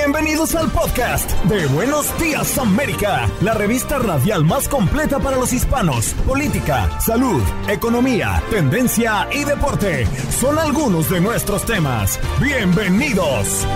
Bienvenidos al podcast de Buenos Días América, la revista radial más completa para los hispanos. Política, salud, economía, tendencia y deporte son algunos de nuestros temas. Bienvenidos.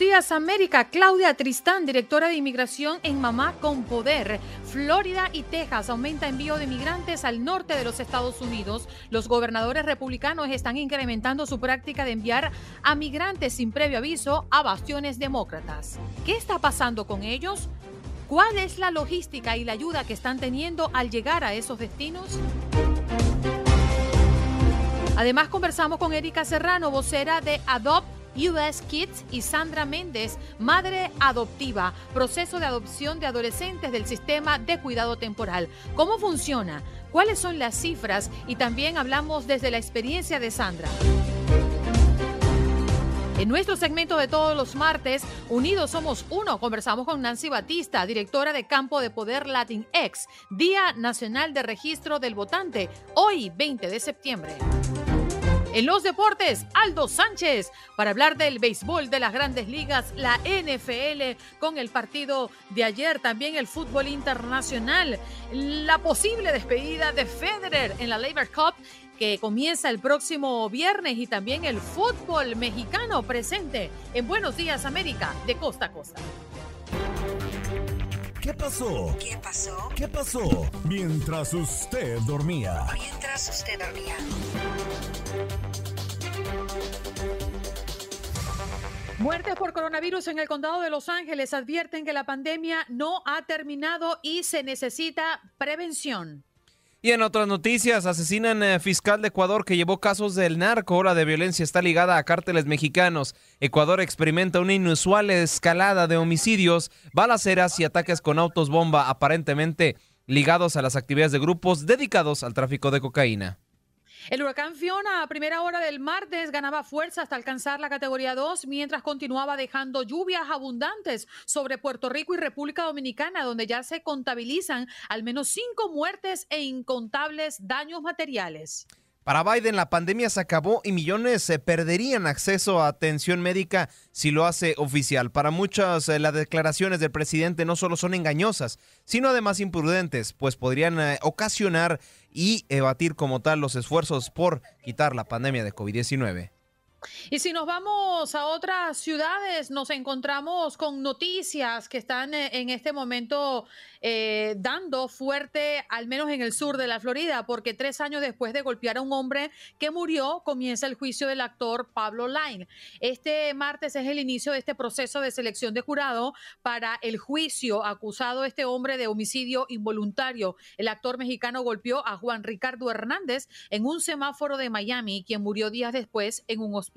días, América. Claudia Tristán, directora de inmigración en Mamá con Poder. Florida y Texas aumenta envío de migrantes al norte de los Estados Unidos. Los gobernadores republicanos están incrementando su práctica de enviar a migrantes sin previo aviso a bastiones demócratas. ¿Qué está pasando con ellos? ¿Cuál es la logística y la ayuda que están teniendo al llegar a esos destinos? Además, conversamos con Erika Serrano, vocera de Adopt US Kids y Sandra Méndez, madre adoptiva, proceso de adopción de adolescentes del sistema de cuidado temporal. ¿Cómo funciona? ¿Cuáles son las cifras? Y también hablamos desde la experiencia de Sandra. En nuestro segmento de todos los martes, Unidos Somos Uno, conversamos con Nancy Batista, directora de Campo de Poder Latinx, Día Nacional de Registro del Votante, hoy 20 de septiembre. En los deportes, Aldo Sánchez para hablar del béisbol de las grandes ligas, la NFL con el partido de ayer, también el fútbol internacional, la posible despedida de Federer en la Labor Cup que comienza el próximo viernes y también el fútbol mexicano presente en Buenos Días América de costa a costa. ¿Qué pasó? ¿Qué pasó? ¿Qué pasó? Mientras usted dormía. Mientras usted dormía. Muertes por coronavirus en el condado de Los Ángeles advierten que la pandemia no ha terminado y se necesita prevención. Y en otras noticias, asesinan eh, fiscal de Ecuador que llevó casos del narco. La de violencia está ligada a cárteles mexicanos. Ecuador experimenta una inusual escalada de homicidios, balaceras y ataques con autos bomba, aparentemente ligados a las actividades de grupos dedicados al tráfico de cocaína. El huracán Fiona a primera hora del martes ganaba fuerza hasta alcanzar la categoría 2, mientras continuaba dejando lluvias abundantes sobre Puerto Rico y República Dominicana, donde ya se contabilizan al menos cinco muertes e incontables daños materiales. Para Biden la pandemia se acabó y millones se eh, perderían acceso a atención médica si lo hace oficial. Para muchas eh, las declaraciones del presidente no solo son engañosas, sino además imprudentes, pues podrían eh, ocasionar y evadir como tal los esfuerzos por quitar la pandemia de COVID-19. Y si nos vamos a otras ciudades, nos encontramos con noticias que están eh, en este momento eh, dando fuerte, al menos en el sur de la Florida, porque tres años después de golpear a un hombre que murió, comienza el juicio del actor Pablo Line. Este martes es el inicio de este proceso de selección de jurado para el juicio acusado este hombre de homicidio involuntario. El actor mexicano golpeó a Juan Ricardo Hernández en un semáforo de Miami, quien murió días después en un hospital.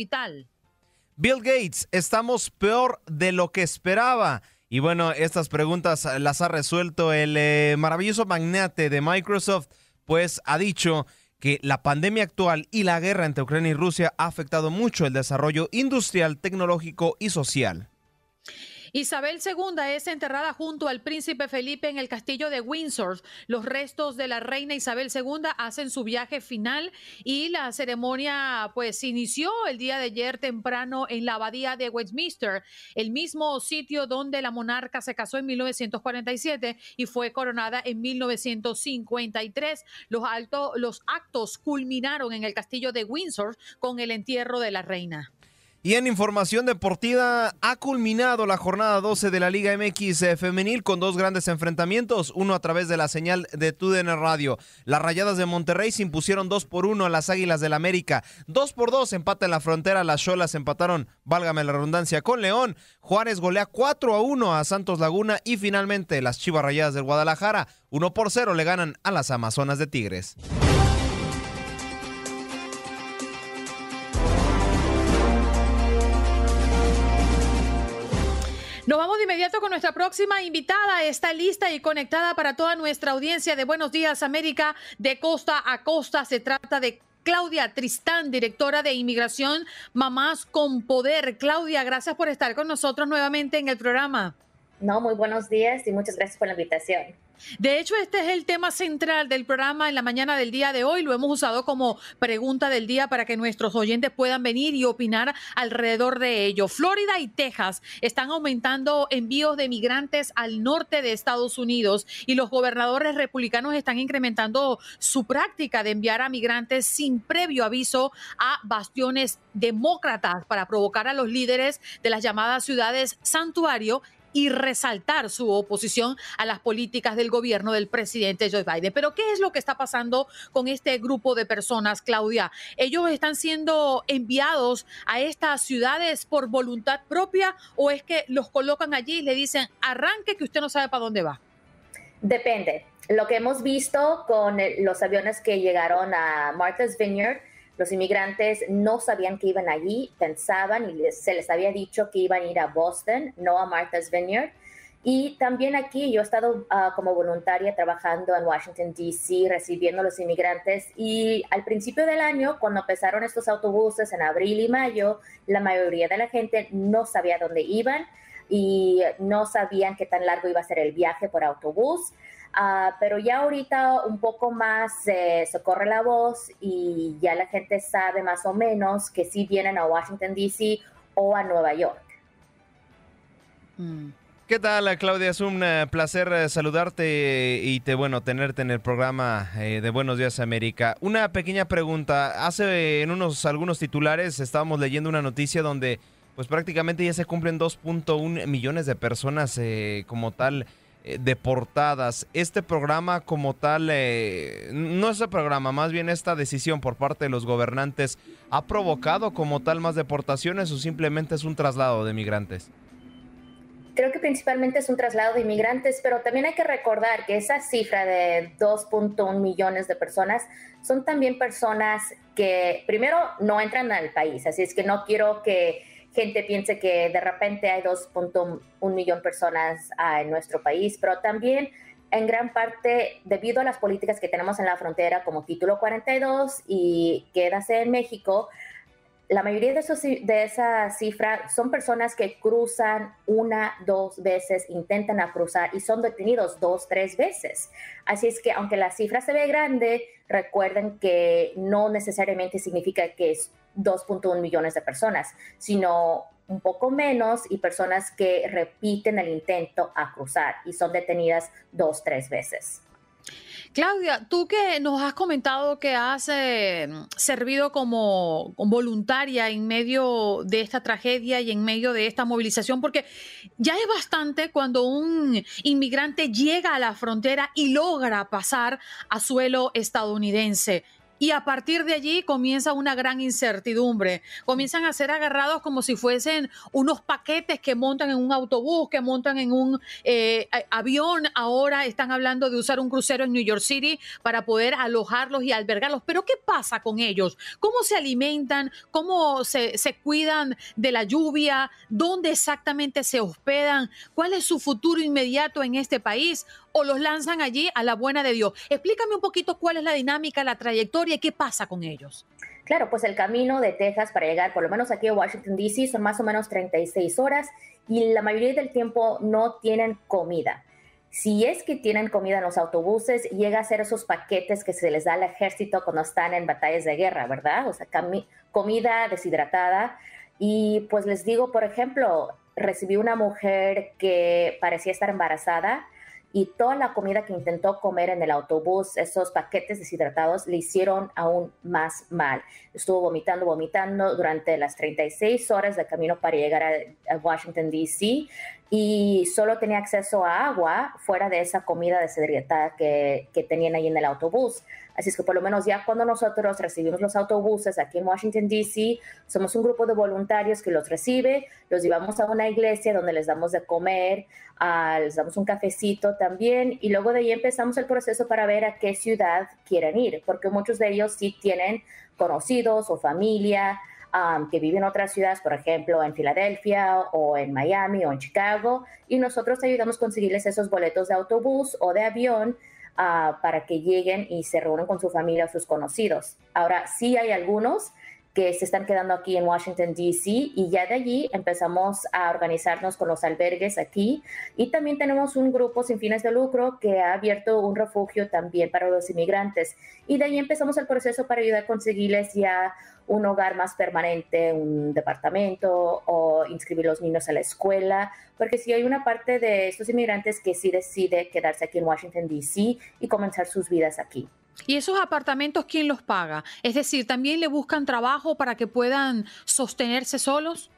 Bill Gates, estamos peor de lo que esperaba. Y bueno, estas preguntas las ha resuelto el eh, maravilloso magnate de Microsoft, pues ha dicho que la pandemia actual y la guerra entre Ucrania y Rusia ha afectado mucho el desarrollo industrial, tecnológico y social. Isabel II es enterrada junto al príncipe Felipe en el castillo de Windsor. Los restos de la reina Isabel II hacen su viaje final y la ceremonia pues inició el día de ayer temprano en la abadía de Westminster, el mismo sitio donde la monarca se casó en 1947 y fue coronada en 1953. Los, los actos culminaron en el castillo de Windsor con el entierro de la reina. Y en información deportiva, ha culminado la jornada 12 de la Liga MX eh, femenil con dos grandes enfrentamientos, uno a través de la señal de TUDN Radio. Las Rayadas de Monterrey se impusieron 2 por 1 a las Águilas del América. 2 por 2 empate en la frontera, las Cholas empataron, válgame la redundancia, con León. Juárez golea 4 a 1 a Santos Laguna y finalmente las Chivas Rayadas del Guadalajara 1 por 0 le ganan a las Amazonas de Tigres. Nos vamos de inmediato con nuestra próxima invitada. Está lista y conectada para toda nuestra audiencia de Buenos Días América de costa a costa. Se trata de Claudia Tristán, directora de Inmigración Mamás con Poder. Claudia, gracias por estar con nosotros nuevamente en el programa. No, muy buenos días y muchas gracias por la invitación. De hecho, este es el tema central del programa en la mañana del día de hoy. Lo hemos usado como pregunta del día para que nuestros oyentes puedan venir y opinar alrededor de ello. Florida y Texas están aumentando envíos de migrantes al norte de Estados Unidos y los gobernadores republicanos están incrementando su práctica de enviar a migrantes sin previo aviso a bastiones demócratas para provocar a los líderes de las llamadas ciudades santuario y resaltar su oposición a las políticas del gobierno del presidente Joe Biden. Pero ¿qué es lo que está pasando con este grupo de personas, Claudia? ¿Ellos están siendo enviados a estas ciudades por voluntad propia o es que los colocan allí y le dicen, arranque que usted no sabe para dónde va? Depende. Lo que hemos visto con eh, los aviones que llegaron a Martha's Vineyard, los inmigrantes no sabían que iban allí, pensaban y se les había dicho que iban a ir a Boston, no a Martha's Vineyard. Y también aquí yo he estado ah, como voluntaria trabajando en Washington, D.C., recibiendo a los inmigrantes. Y al principio del año, cuando empezaron estos autobuses en abril y mayo, la mayoría de la gente no sabía dónde iban y no sabían qué tan largo iba a ser el viaje por autobús. Ah, pero ya ahorita un poco más eh, se corre la voz y ya la gente sabe más o menos que sí vienen a Washington, D.C. o a Nueva York. Mm. ¿Qué tal, Claudia? Es un eh, placer eh, saludarte y te, bueno, tenerte en el programa de Buenos Días América. Una pequeña pregunta. Hace en unos algunos titulares estábamos leyendo una noticia donde pues prácticamente ya se cumplen 2.1 millones de personas como tal eh, deportadas. Este programa como tal, eh, no ese programa, más bien esta decisión por parte de los gobernantes, ¿ha provocado como tal más deportaciones o simplemente es un traslado de migrantes? Creo que principalmente es un traslado de inmigrantes, pero también hay que recordar que esa cifra de 2.1 millones de personas son también personas que primero no entran al país, así es que no quiero que gente piense que de repente hay 2.1 millón de personas ah, en nuestro país, pero también en gran parte debido a las políticas que tenemos en la frontera como Título 42 y Quédase en México, la mayoría de, de esa cifra son personas que cruzan una, dos veces, intentan cruzar y son detenidos dos, tres veces. Así es que aunque la cifra se ve grande, recuerden que no necesariamente significa que es 2.1 millones de personas, sino un poco menos y personas que repiten el intento a cruzar y son detenidas dos, tres veces. Claudia, tú que nos has comentado que has eh, servido como voluntaria en medio de esta tragedia y en medio de esta movilización, porque ya es bastante cuando un inmigrante llega a la frontera y logra pasar a suelo estadounidense y a partir de allí comienza una gran incertidumbre. Comienzan a ser agarrados como si fuesen unos paquetes que montan en un autobús, que montan en un eh, avión. Ahora están hablando de usar un crucero en New York City para poder alojarlos y albergarlos. Pero ¿qué pasa con ellos? ¿Cómo se alimentan? ¿Cómo se cuidan de la lluvia? ¿Dónde exactamente se hospedan? ¿Cuál es su futuro inmediato en este país? o los lanzan allí a la buena de Dios. Explícame un poquito cuál es la dinámica, la trayectoria y qué pasa con ellos. Claro, pues el camino de Texas para llegar, por lo menos aquí a Washington, D.C., son más o menos 36 horas y la mayoría del tiempo no tienen comida. Si es que tienen comida en los autobuses, llega a ser esos paquetes que se les da al ejército cuando están en batallas de guerra, ¿verdad? O sea, comida deshidratada. Y pues les digo, por ejemplo, recibí una mujer que parecía estar embarazada y toda la comida que intentó comer en el autobús, esos paquetes deshidratados, le hicieron aún más mal. Estuvo vomitando, vomitando durante las 36 horas de camino para llegar a, Washington, D.C y solo tenía acceso a agua fuera de esa comida de cedrieta que, tenían ahí en el autobús. Así es que por lo menos ya cuando nosotros recibimos los autobuses aquí en Washington, D.C., somos un grupo de voluntarios que los recibe, los llevamos a una iglesia donde les damos de comer, les damos un cafecito también y luego de ahí empezamos el proceso para ver a qué ciudad quieren ir, porque muchos de ellos sí tienen conocidos o familia que viven en otras ciudades, por ejemplo, en Filadelfia o en Miami o en Chicago, y nosotros ayudamos a conseguirles esos boletos de autobús o de avión ah, para que lleguen y se reúnan con su familia o sus conocidos. Ahora, sí hay algunos que se están quedando aquí en Washington, D.C. y ya de allí empezamos a organizarnos con los albergues aquí. Y también tenemos un grupo sin fines de lucro que ha abierto un refugio también para los inmigrantes. Y de ahí empezamos el proceso para ayudar a conseguirles ya un hogar más permanente, un departamento o inscribir los niños a la escuela, porque si sí hay una parte de estos inmigrantes que sí decide quedarse aquí en Washington, D.C. y comenzar sus vidas aquí. ¿Y esos apartamentos quién los paga? Es decir, ¿también le buscan trabajo para que puedan sostenerse solos?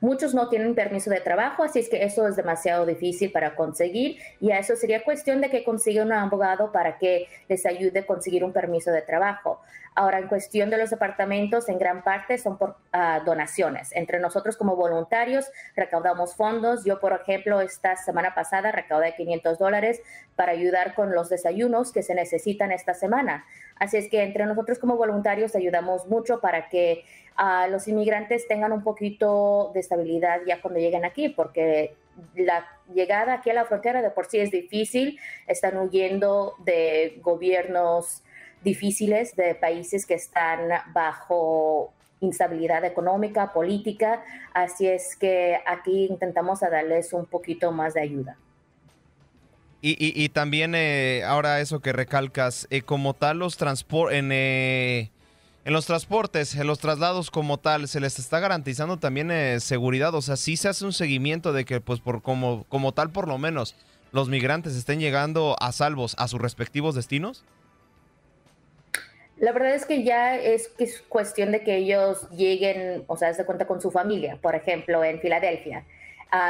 Muchos no tienen permiso de trabajo, así es que eso es demasiado difícil para conseguir y a eso sería cuestión de que consiga un abogado para que les ayude a conseguir un permiso de trabajo. Ahora, en cuestión de los departamentos, en gran parte son por ah, donaciones. Entre nosotros como voluntarios recaudamos fondos. Yo, por ejemplo, esta semana pasada recaudé 500 dólares para ayudar con los desayunos que se necesitan esta semana. Así es que entre nosotros como voluntarios ayudamos mucho para que ah, los inmigrantes tengan un poquito de estabilidad ya cuando lleguen aquí, porque la llegada aquí a la frontera de por sí es difícil. Están huyendo de gobiernos difíciles de países que están bajo instabilidad económica, política, así es que aquí intentamos darles un poquito más de ayuda. Y, y, también eh, ahora eso que recalcas, eh, como tal los eh, en, los transportes, en los traslados como tal, se les está garantizando también seguridad, o sea, sí se hace un seguimiento de que pues por como, como tal por lo menos los migrantes estén llegando a salvos a sus respectivos destinos. La verdad es que ya es, cuestión de que ellos lleguen, o sea, se cuenta con su familia, por ejemplo, en Filadelfia.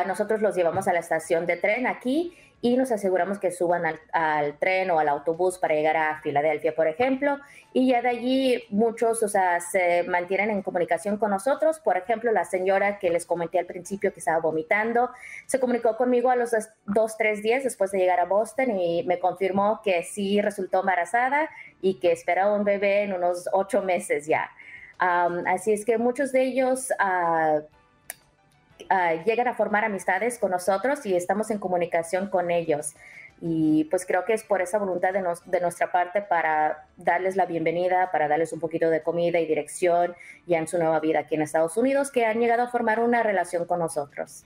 nosotros los llevamos a la estación de tren aquí y nos aseguramos que suban al, tren o al autobús para llegar a Filadelfia, por ejemplo, y ya de allí muchos, o sea, se mantienen en comunicación con nosotros, por ejemplo, la señora que les comenté al principio que estaba vomitando, se comunicó conmigo a los dos, tres días después de llegar a Boston y me confirmó que sí resultó embarazada y que espera un bebé en unos ocho meses ya. así es que muchos de ellos... Ah, Ah, llegan a formar amistades con nosotros y estamos en comunicación con ellos. Y pues creo que es por esa voluntad de, de nuestra parte para darles la bienvenida, para darles un poquito de comida y dirección ya en su nueva vida aquí en Estados Unidos, que han llegado a formar una relación con nosotros.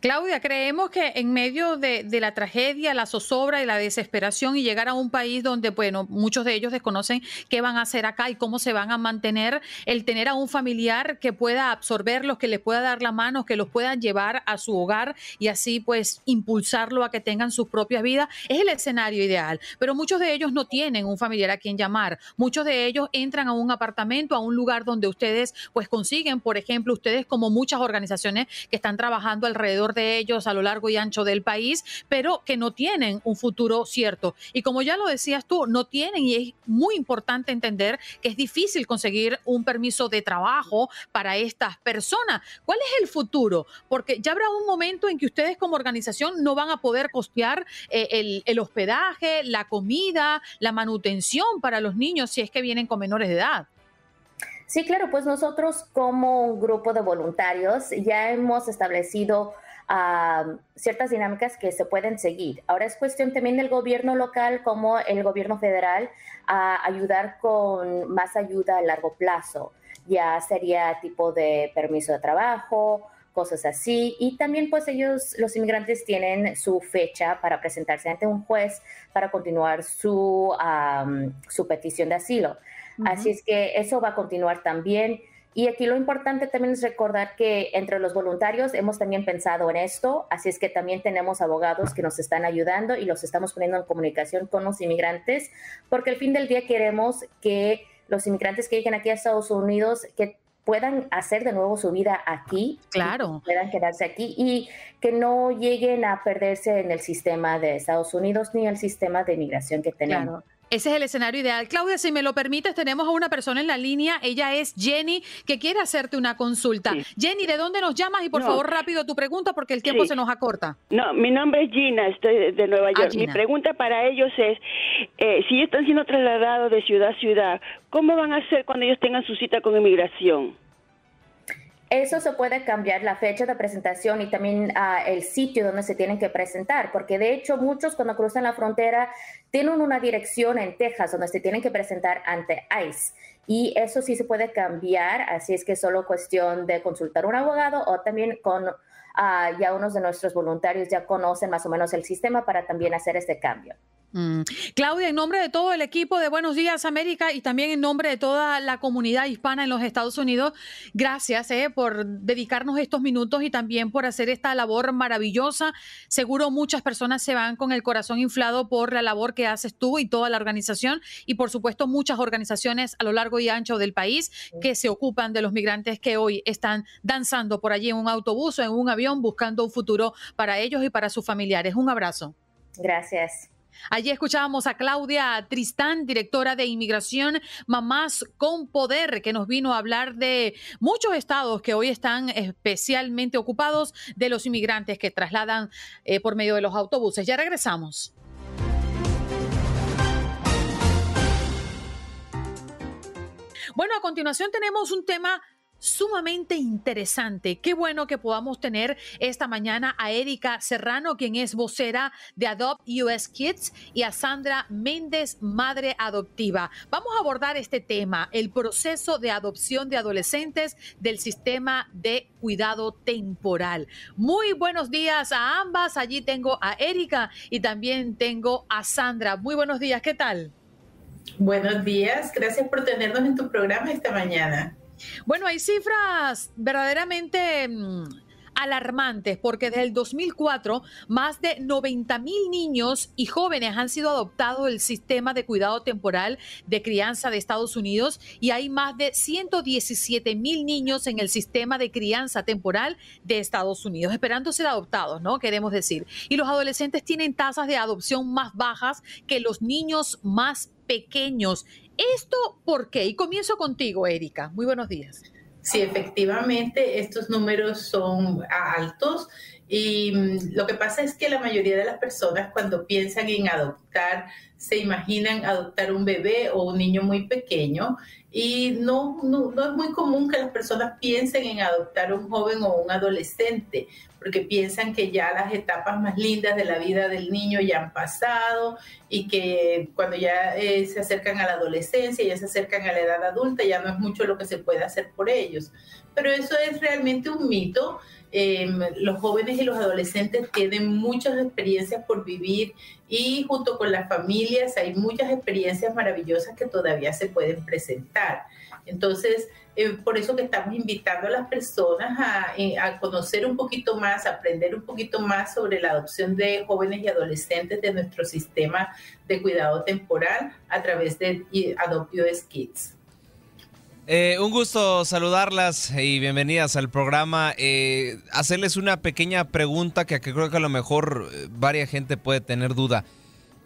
Claudia, creemos que en medio de, la tragedia, la zozobra y la desesperación y llegar a un país donde, bueno, muchos de ellos desconocen qué van a hacer acá y cómo se van a mantener, el tener a un familiar que pueda absorberlos, que les pueda dar la mano, que los pueda llevar a su hogar y así pues impulsarlo a que tengan sus propias vidas, es el escenario ideal. Pero muchos de ellos no tienen un familiar a quien llamar, muchos de ellos entran a un apartamento, a un lugar donde ustedes pues consiguen, por ejemplo, ustedes como muchas organizaciones que están trabajando al alrededor de ellos a lo largo y ancho del país, pero que no tienen un futuro cierto. Y como ya lo decías tú, no tienen y es muy importante entender que es difícil conseguir un permiso de trabajo para estas personas. ¿Cuál es el futuro? Porque ya habrá un momento en que ustedes como organización no van a poder costear eh, el hospedaje, la comida, la manutención para los niños si es que vienen con menores de edad. Sí, claro, pues nosotros como un grupo de voluntarios ya hemos establecido ah, ciertas dinámicas que se pueden seguir. Ahora es cuestión también del gobierno local como el gobierno federal a ayudar con más ayuda a largo plazo. Ya sería tipo de permiso de trabajo, cosas así. Y también pues ellos, los inmigrantes, tienen su fecha para presentarse ante un juez para continuar su, ah, su petición de asilo. Así es que eso va a continuar también. Y aquí lo importante también es recordar que entre los voluntarios hemos también pensado en esto, así es que también tenemos abogados que nos están ayudando y los estamos poniendo en comunicación con los inmigrantes, porque al fin del día queremos que los inmigrantes que lleguen aquí a Estados Unidos, que puedan hacer de nuevo su vida aquí, claro. puedan quedarse aquí y que no lleguen a perderse en el sistema de Estados Unidos ni el sistema de inmigración que tenemos. Ese es el escenario ideal. Claudia, si me lo permites, tenemos a una persona en la línea. Ella es Jenny, que quiere hacerte una consulta. Jenny, ¿de dónde nos llamas? Y por favor, rápido tu pregunta, porque el tiempo se nos acorta. No, mi nombre es Gina, estoy de Nueva ah, York. mi pregunta para ellos es, eh, si están siendo trasladados de ciudad a ciudad, ¿cómo van a hacer cuando ellos tengan su cita con inmigración? Eso se puede cambiar la fecha de presentación y también ah, el sitio donde se tienen que presentar, porque de hecho muchos cuando cruzan la frontera tienen una dirección en Texas donde se tienen que presentar ante ICE. Y eso sí se puede cambiar, así es que es solo cuestión de consultar a un abogado o también con ah, ya unos de nuestros voluntarios ya conocen más o menos el sistema para también hacer este cambio. Mm. Claudia, en nombre de todo el equipo de Buenos Días América y también en nombre de toda la comunidad hispana en los Estados Unidos, gracias eh, por dedicarnos estos minutos y también por hacer esta labor maravillosa. Seguro muchas personas se van con el corazón inflado por la labor que haces tú y toda la organización y por supuesto muchas organizaciones a lo largo y ancho del país que se ocupan de los migrantes que hoy están danzando por allí en un autobús o en un avión buscando un futuro para ellos y para sus familiares. Un abrazo. Gracias. Allí escuchábamos a Claudia Tristán, directora de Inmigración Mamás con Poder, que nos vino a hablar de muchos estados que hoy están especialmente ocupados de los inmigrantes que trasladan eh, por medio de los autobuses. Ya regresamos. Bueno, a continuación tenemos un tema sumamente interesante. Qué bueno que podamos tener esta mañana a Erika Serrano, quien es vocera de Adopt US Kids, y a Sandra Méndez, madre adoptiva. Vamos a abordar este tema, el proceso de adopción de adolescentes del sistema de cuidado temporal. Muy buenos días a ambas. Allí tengo a Erika y también tengo a Sandra. Muy buenos días, ¿qué tal? Buenos días, gracias por tenernos en tu programa esta mañana. Bueno, hay cifras verdaderamente mm, alarmantes porque desde el 2004 más de 90 mil niños y jóvenes han sido adoptados del sistema de cuidado temporal de crianza de Estados Unidos y hay más de 117 mil niños en el sistema de crianza temporal de Estados Unidos esperando ser adoptados, ¿no? Queremos decir. Y los adolescentes tienen tasas de adopción más bajas que los niños más pequeños ¿Esto por qué? Y comienzo contigo, Erika. Muy buenos días. Sí, efectivamente, estos números son altos y mm, lo que pasa es que la mayoría de las personas cuando piensan en adoptar, se imaginan adoptar un bebé o un niño muy pequeño y no, no, no, es muy común que las personas piensen en adoptar un joven o un adolescente, porque piensan que ya las etapas más lindas de la vida del niño ya han pasado y que cuando ya eh, se acercan a la adolescencia, ya se acercan a la edad adulta, ya no es mucho lo que se puede hacer por ellos. Pero eso es realmente un mito Em, los jóvenes y los adolescentes tienen muchas experiencias por vivir y junto con las familias hay muchas experiencias maravillosas que todavía se pueden presentar. Entonces, eh, por eso que estamos invitando a las personas eh, a, conocer un poquito más, aprender un poquito más sobre la adopción de jóvenes y adolescentes de nuestro sistema de cuidado temporal a través de Adoptio eh, un gusto saludarlas y bienvenidas al programa. Eh, hacerles una pequeña pregunta que, creo que a lo mejor eh, varia gente puede tener duda.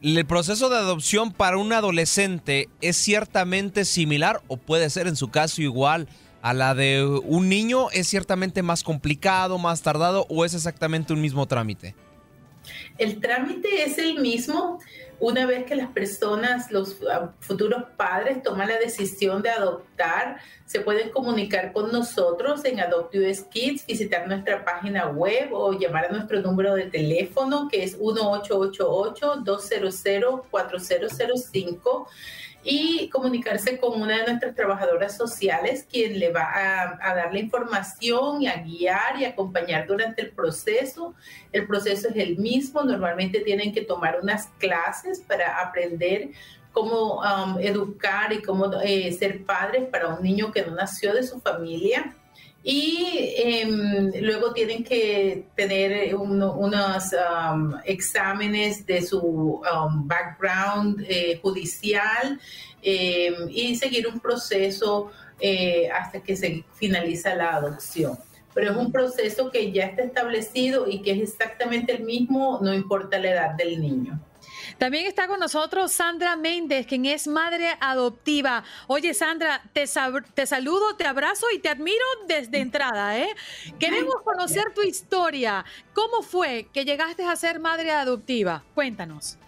¿El proceso de adopción para un adolescente es ciertamente similar o puede ser en su caso igual a la de un niño? ¿Es ciertamente más complicado, más tardado o es exactamente un mismo trámite? El trámite es el mismo una vez que las personas, los ah, futuros padres toman la decisión de adoptar, se pueden comunicar con nosotros en Adopt US Kids, visitar nuestra página web o llamar a nuestro número de teléfono que es 1888 200 4005 y comunicarse con una de nuestras trabajadoras sociales, quien le va a, dar la información y a guiar y acompañar durante el proceso. El proceso es el mismo, normalmente tienen que tomar unas clases para aprender cómo um, educar y cómo eh, ser padres para un niño que no nació de su familia y em, luego tienen que tener unos exámenes de su um, background eh, judicial em, y seguir un proceso eh, hasta que se finaliza la adopción. Pero es un proceso que ya está establecido y que es exactamente el mismo, no importa la edad del niño. También está con nosotros Sandra Méndez, quien es madre adoptiva. Oye, Sandra, te, saludo, te abrazo y te admiro desde entrada. ¿eh? Queremos conocer tu historia. ¿Cómo fue que llegaste a ser madre adoptiva? Cuéntanos.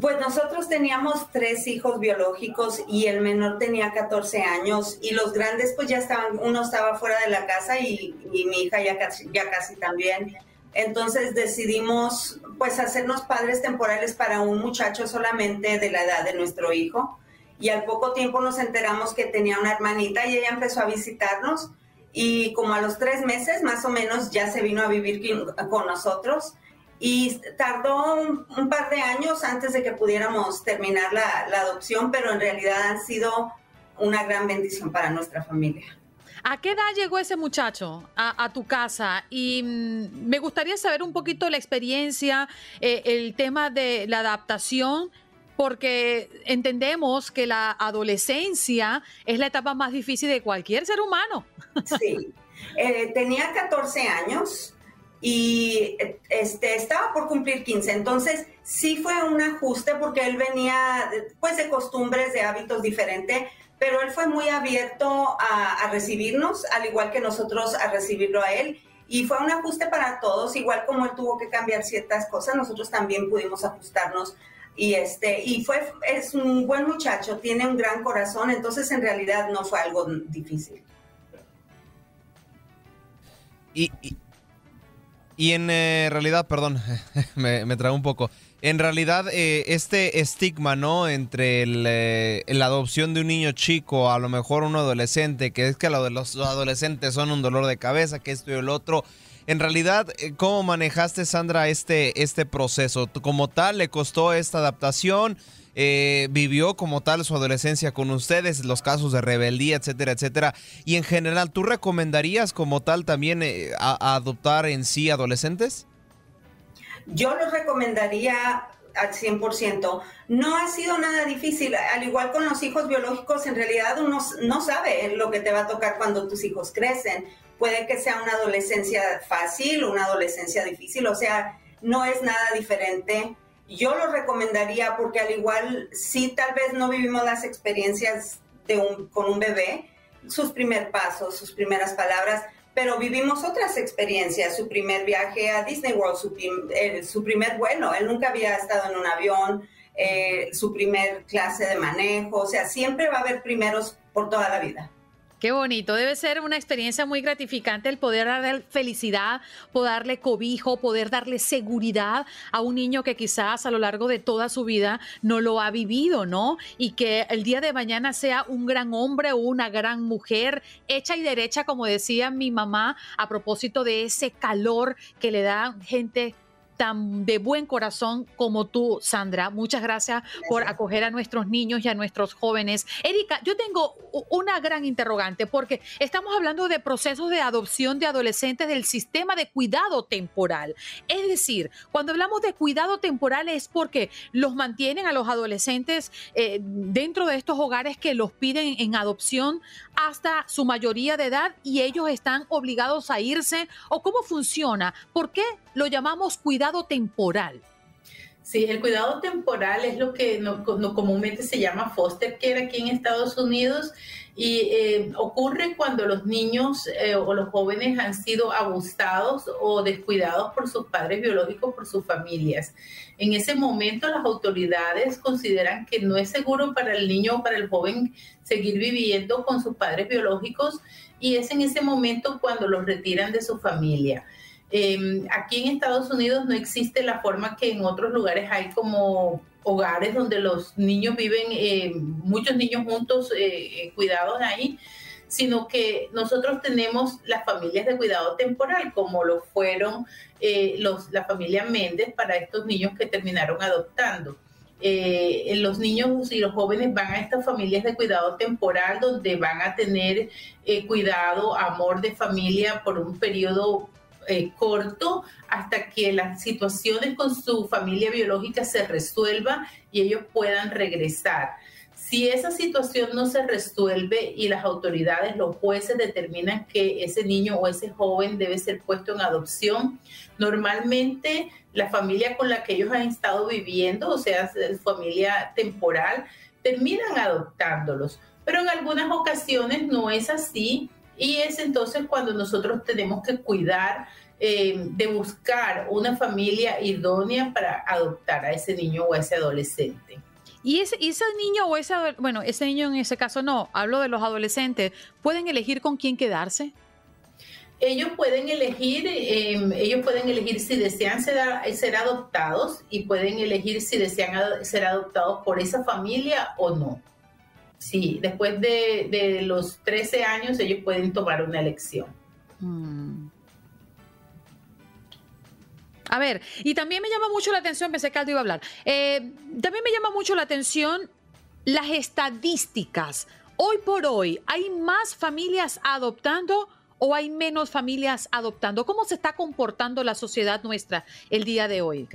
Pues nosotros teníamos tres hijos biológicos y el menor tenía 14 años y los grandes pues ya estaban, uno estaba fuera de la casa y, y mi hija ya casi, ya casi también. Entonces decidimos pues hacernos padres temporales para un muchacho solamente de la edad de nuestro hijo y al poco tiempo nos enteramos que tenía una hermanita y ella empezó a visitarnos y como a los tres meses más o menos ya se vino a vivir con nosotros y tardó un, par de años antes de que pudiéramos terminar la, la adopción, pero en realidad han sido una gran bendición para nuestra familia. ¿A qué edad llegó ese muchacho a, tu casa? Y mm, me gustaría saber un poquito la experiencia, eh, el tema de la adaptación, porque entendemos que la adolescencia es la etapa más difícil de cualquier ser humano. Sí, eh, tenía 14 años y este, estaba por cumplir 15, entonces sí fue un ajuste porque él venía pues de costumbres, de hábitos diferentes pero él fue muy abierto a, recibirnos, al igual que nosotros a recibirlo a él. Y fue un ajuste para todos, igual como él tuvo que cambiar ciertas cosas, nosotros también pudimos ajustarnos. Y, este, y fue, es un buen muchacho, tiene un gran corazón, entonces en realidad no fue algo difícil. Y, y, en eh, realidad, perdón, me, me un poco en realidad eh, este estigma, ¿no? Entre eh, la adopción de un niño chico, a lo mejor un adolescente, que es que los adolescentes son un dolor de cabeza, que esto y el otro. En realidad, eh, ¿cómo manejaste, Sandra, este, este proceso? ¿Como tal le costó esta adaptación? vivió como tal su adolescencia con ustedes, los casos de rebeldía, etcétera, etcétera. Y en general, ¿tú recomendarías como tal también adoptar en sí adolescentes? yo lo recomendaría al 100%. No ha sido nada difícil, al igual con los hijos biológicos, en realidad uno no sabe lo que te va a tocar cuando tus hijos crecen. Puede que sea una adolescencia fácil, una adolescencia difícil, o sea, no es nada diferente. Yo lo recomendaría porque al igual, si tal vez no vivimos las experiencias con un bebé, sus primeros pasos, sus primeras palabras, pero vivimos otras experiencias. Su primer viaje a Disney World, su, eh, primer vuelo, él nunca había estado en un avión, eh, su primer clase de manejo, o sea, siempre va a haber primeros por toda la vida. Qué bonito, debe ser una experiencia muy gratificante el poder darle felicidad, poder darle cobijo, poder darle seguridad a un niño que quizás a lo largo de toda su vida no lo ha vivido, ¿no? Y que el día de mañana sea un gran hombre o una gran mujer, hecha y derecha, como decía mi mamá, a propósito de ese calor que le da gente tan de buen corazón como tú, Sandra. Muchas gracias, por acoger a nuestros niños y a nuestros jóvenes. Erika, yo tengo una gran interrogante porque estamos hablando de procesos de adopción de adolescentes del sistema de cuidado temporal. Es decir, cuando hablamos de cuidado temporal es porque los mantienen a los adolescentes eh, dentro de estos hogares que los piden en adopción hasta su mayoría de edad y ellos están obligados a irse. ¿O cómo funciona? ¿Por qué lo llamamos cuidado? temporal. Sí, el cuidado temporal es lo que comúnmente se llama foster care aquí en Estados Unidos y eh, ocurre cuando los niños eh, o los jóvenes han sido abusados o descuidados por sus padres biológicos, por sus familias. En ese momento las autoridades consideran que no es seguro para el niño o para el joven seguir viviendo con sus padres biológicos y es en ese momento cuando los retiran de su familia. Em, aquí en Estados Unidos no existe la forma que en otros lugares hay como hogares donde los niños viven, eh, muchos niños juntos, eh, eh, cuidados ahí, sino que nosotros tenemos las familias de cuidado temporal, como lo fueron los, la familia Méndez para estos niños que terminaron adoptando. los niños y los jóvenes van a estas familias de cuidado temporal donde van a tener cuidado, amor de familia por un periodo eh, corto hasta que las situaciones con su familia biológica se resuelva y ellos puedan regresar. Si esa situación no se resuelve y las autoridades, los jueces determinan que ese niño o ese joven debe ser puesto en adopción, normalmente la familia con la que ellos han estado viviendo, o sea, familia temporal, terminan adoptándolos. Pero en algunas ocasiones no es así y es entonces cuando nosotros tenemos que cuidar eh, de buscar una familia idónea para adoptar a ese niño o a ese adolescente. Y ese, ese, niño o ese, bueno, ese niño en ese caso no, hablo de los adolescentes, ¿pueden elegir con quién quedarse? Ellos pueden elegir, em, ellos pueden elegir si desean ser, adoptados y pueden elegir si desean ser adoptados por esa familia o no. Sí, después de, los 13 años ellos pueden tomar una elección. Mm. A ver, y también me llama mucho la atención, pensé que Aldo iba a hablar, eh, también me llama mucho la atención las estadísticas. Hoy por hoy, ¿hay más familias adoptando o hay menos familias adoptando? ¿Cómo se está comportando la sociedad nuestra el día de hoy?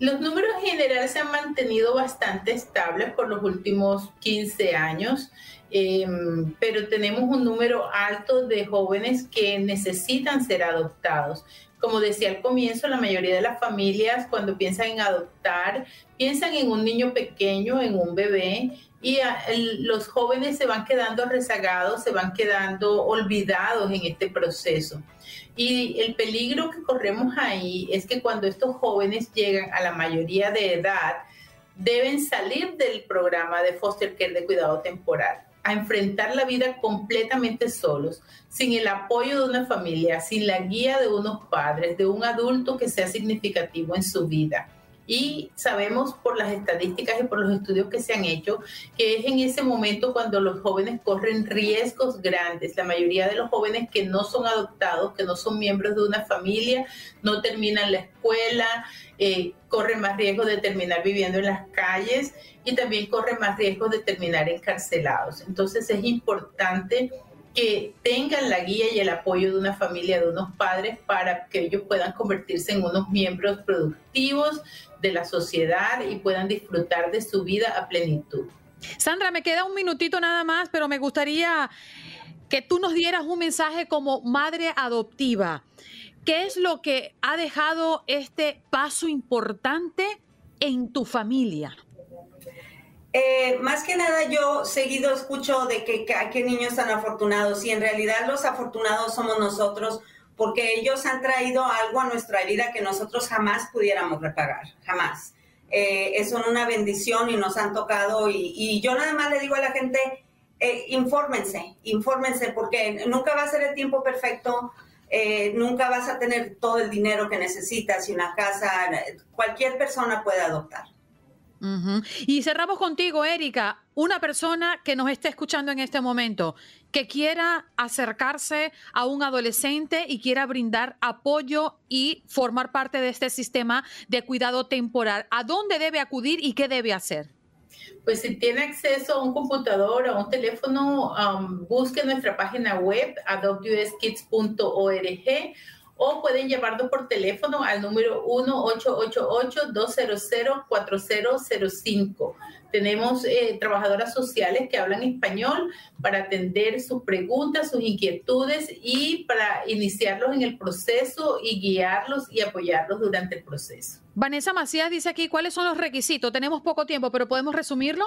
Los números generales se han mantenido bastante estables por los últimos 15 años, em, pero tenemos un número alto de jóvenes que necesitan ser adoptados. Como decía al comienzo, la mayoría de las familias cuando piensan en adoptar, piensan en un niño pequeño, en un bebé, y los jóvenes se van quedando rezagados, se van quedando olvidados en este proceso. Y el peligro que corremos ahí es que cuando estos jóvenes llegan a la mayoría de edad, deben salir del programa de foster care de cuidado temporal a enfrentar la vida completamente solos, sin el apoyo de una familia, sin la guía de unos padres, de un adulto que sea significativo en su vida y sabemos por las estadísticas y por los estudios que se han hecho que es en ese momento cuando los jóvenes corren riesgos grandes. La mayoría de los jóvenes que no son adoptados, que no son miembros de una familia, no terminan la escuela, eh, corren más riesgo de terminar viviendo en las calles y también corren más riesgo de terminar encarcelados. Entonces es importante que tengan la guía y el apoyo de una familia, de unos padres, para que ellos puedan convertirse en unos miembros productivos de la sociedad y puedan disfrutar de su vida a plenitud. Sandra, me queda un minutito nada más, pero me gustaría que tú nos dieras un mensaje como madre adoptiva. ¿Qué es lo que ha dejado este paso importante en tu familia? Eh, más que nada yo seguido escucho de que, que, niños tan afortunados y en realidad los afortunados somos nosotros porque ellos han traído algo a nuestra vida que nosotros jamás pudiéramos reparar, jamás. Eh, una bendición y nos han tocado y, yo nada más le digo a la gente, eh, infórmense, infórmense porque nunca va a ser el tiempo perfecto, eh, nunca vas a tener todo el dinero que necesitas y una casa, cualquier persona puede adoptar. Y cerramos contigo, Erika. Una persona que nos está escuchando en este momento, que quiera acercarse a un adolescente y quiera brindar apoyo y formar parte de este sistema de cuidado temporal, ¿a dónde debe acudir y qué debe hacer? Pues si tiene acceso a un computador, o a un teléfono, busque nuestra página web adoptuskids.org o pueden llamarnos por teléfono al número 1-888-200-4005. Tenemos eh, trabajadoras sociales que hablan español para atender sus preguntas, sus inquietudes y para iniciarlos en el proceso y guiarlos y apoyarlos durante el proceso. Vanessa Macías dice aquí, ¿cuáles son los requisitos? Tenemos poco tiempo, pero podemos resumirlo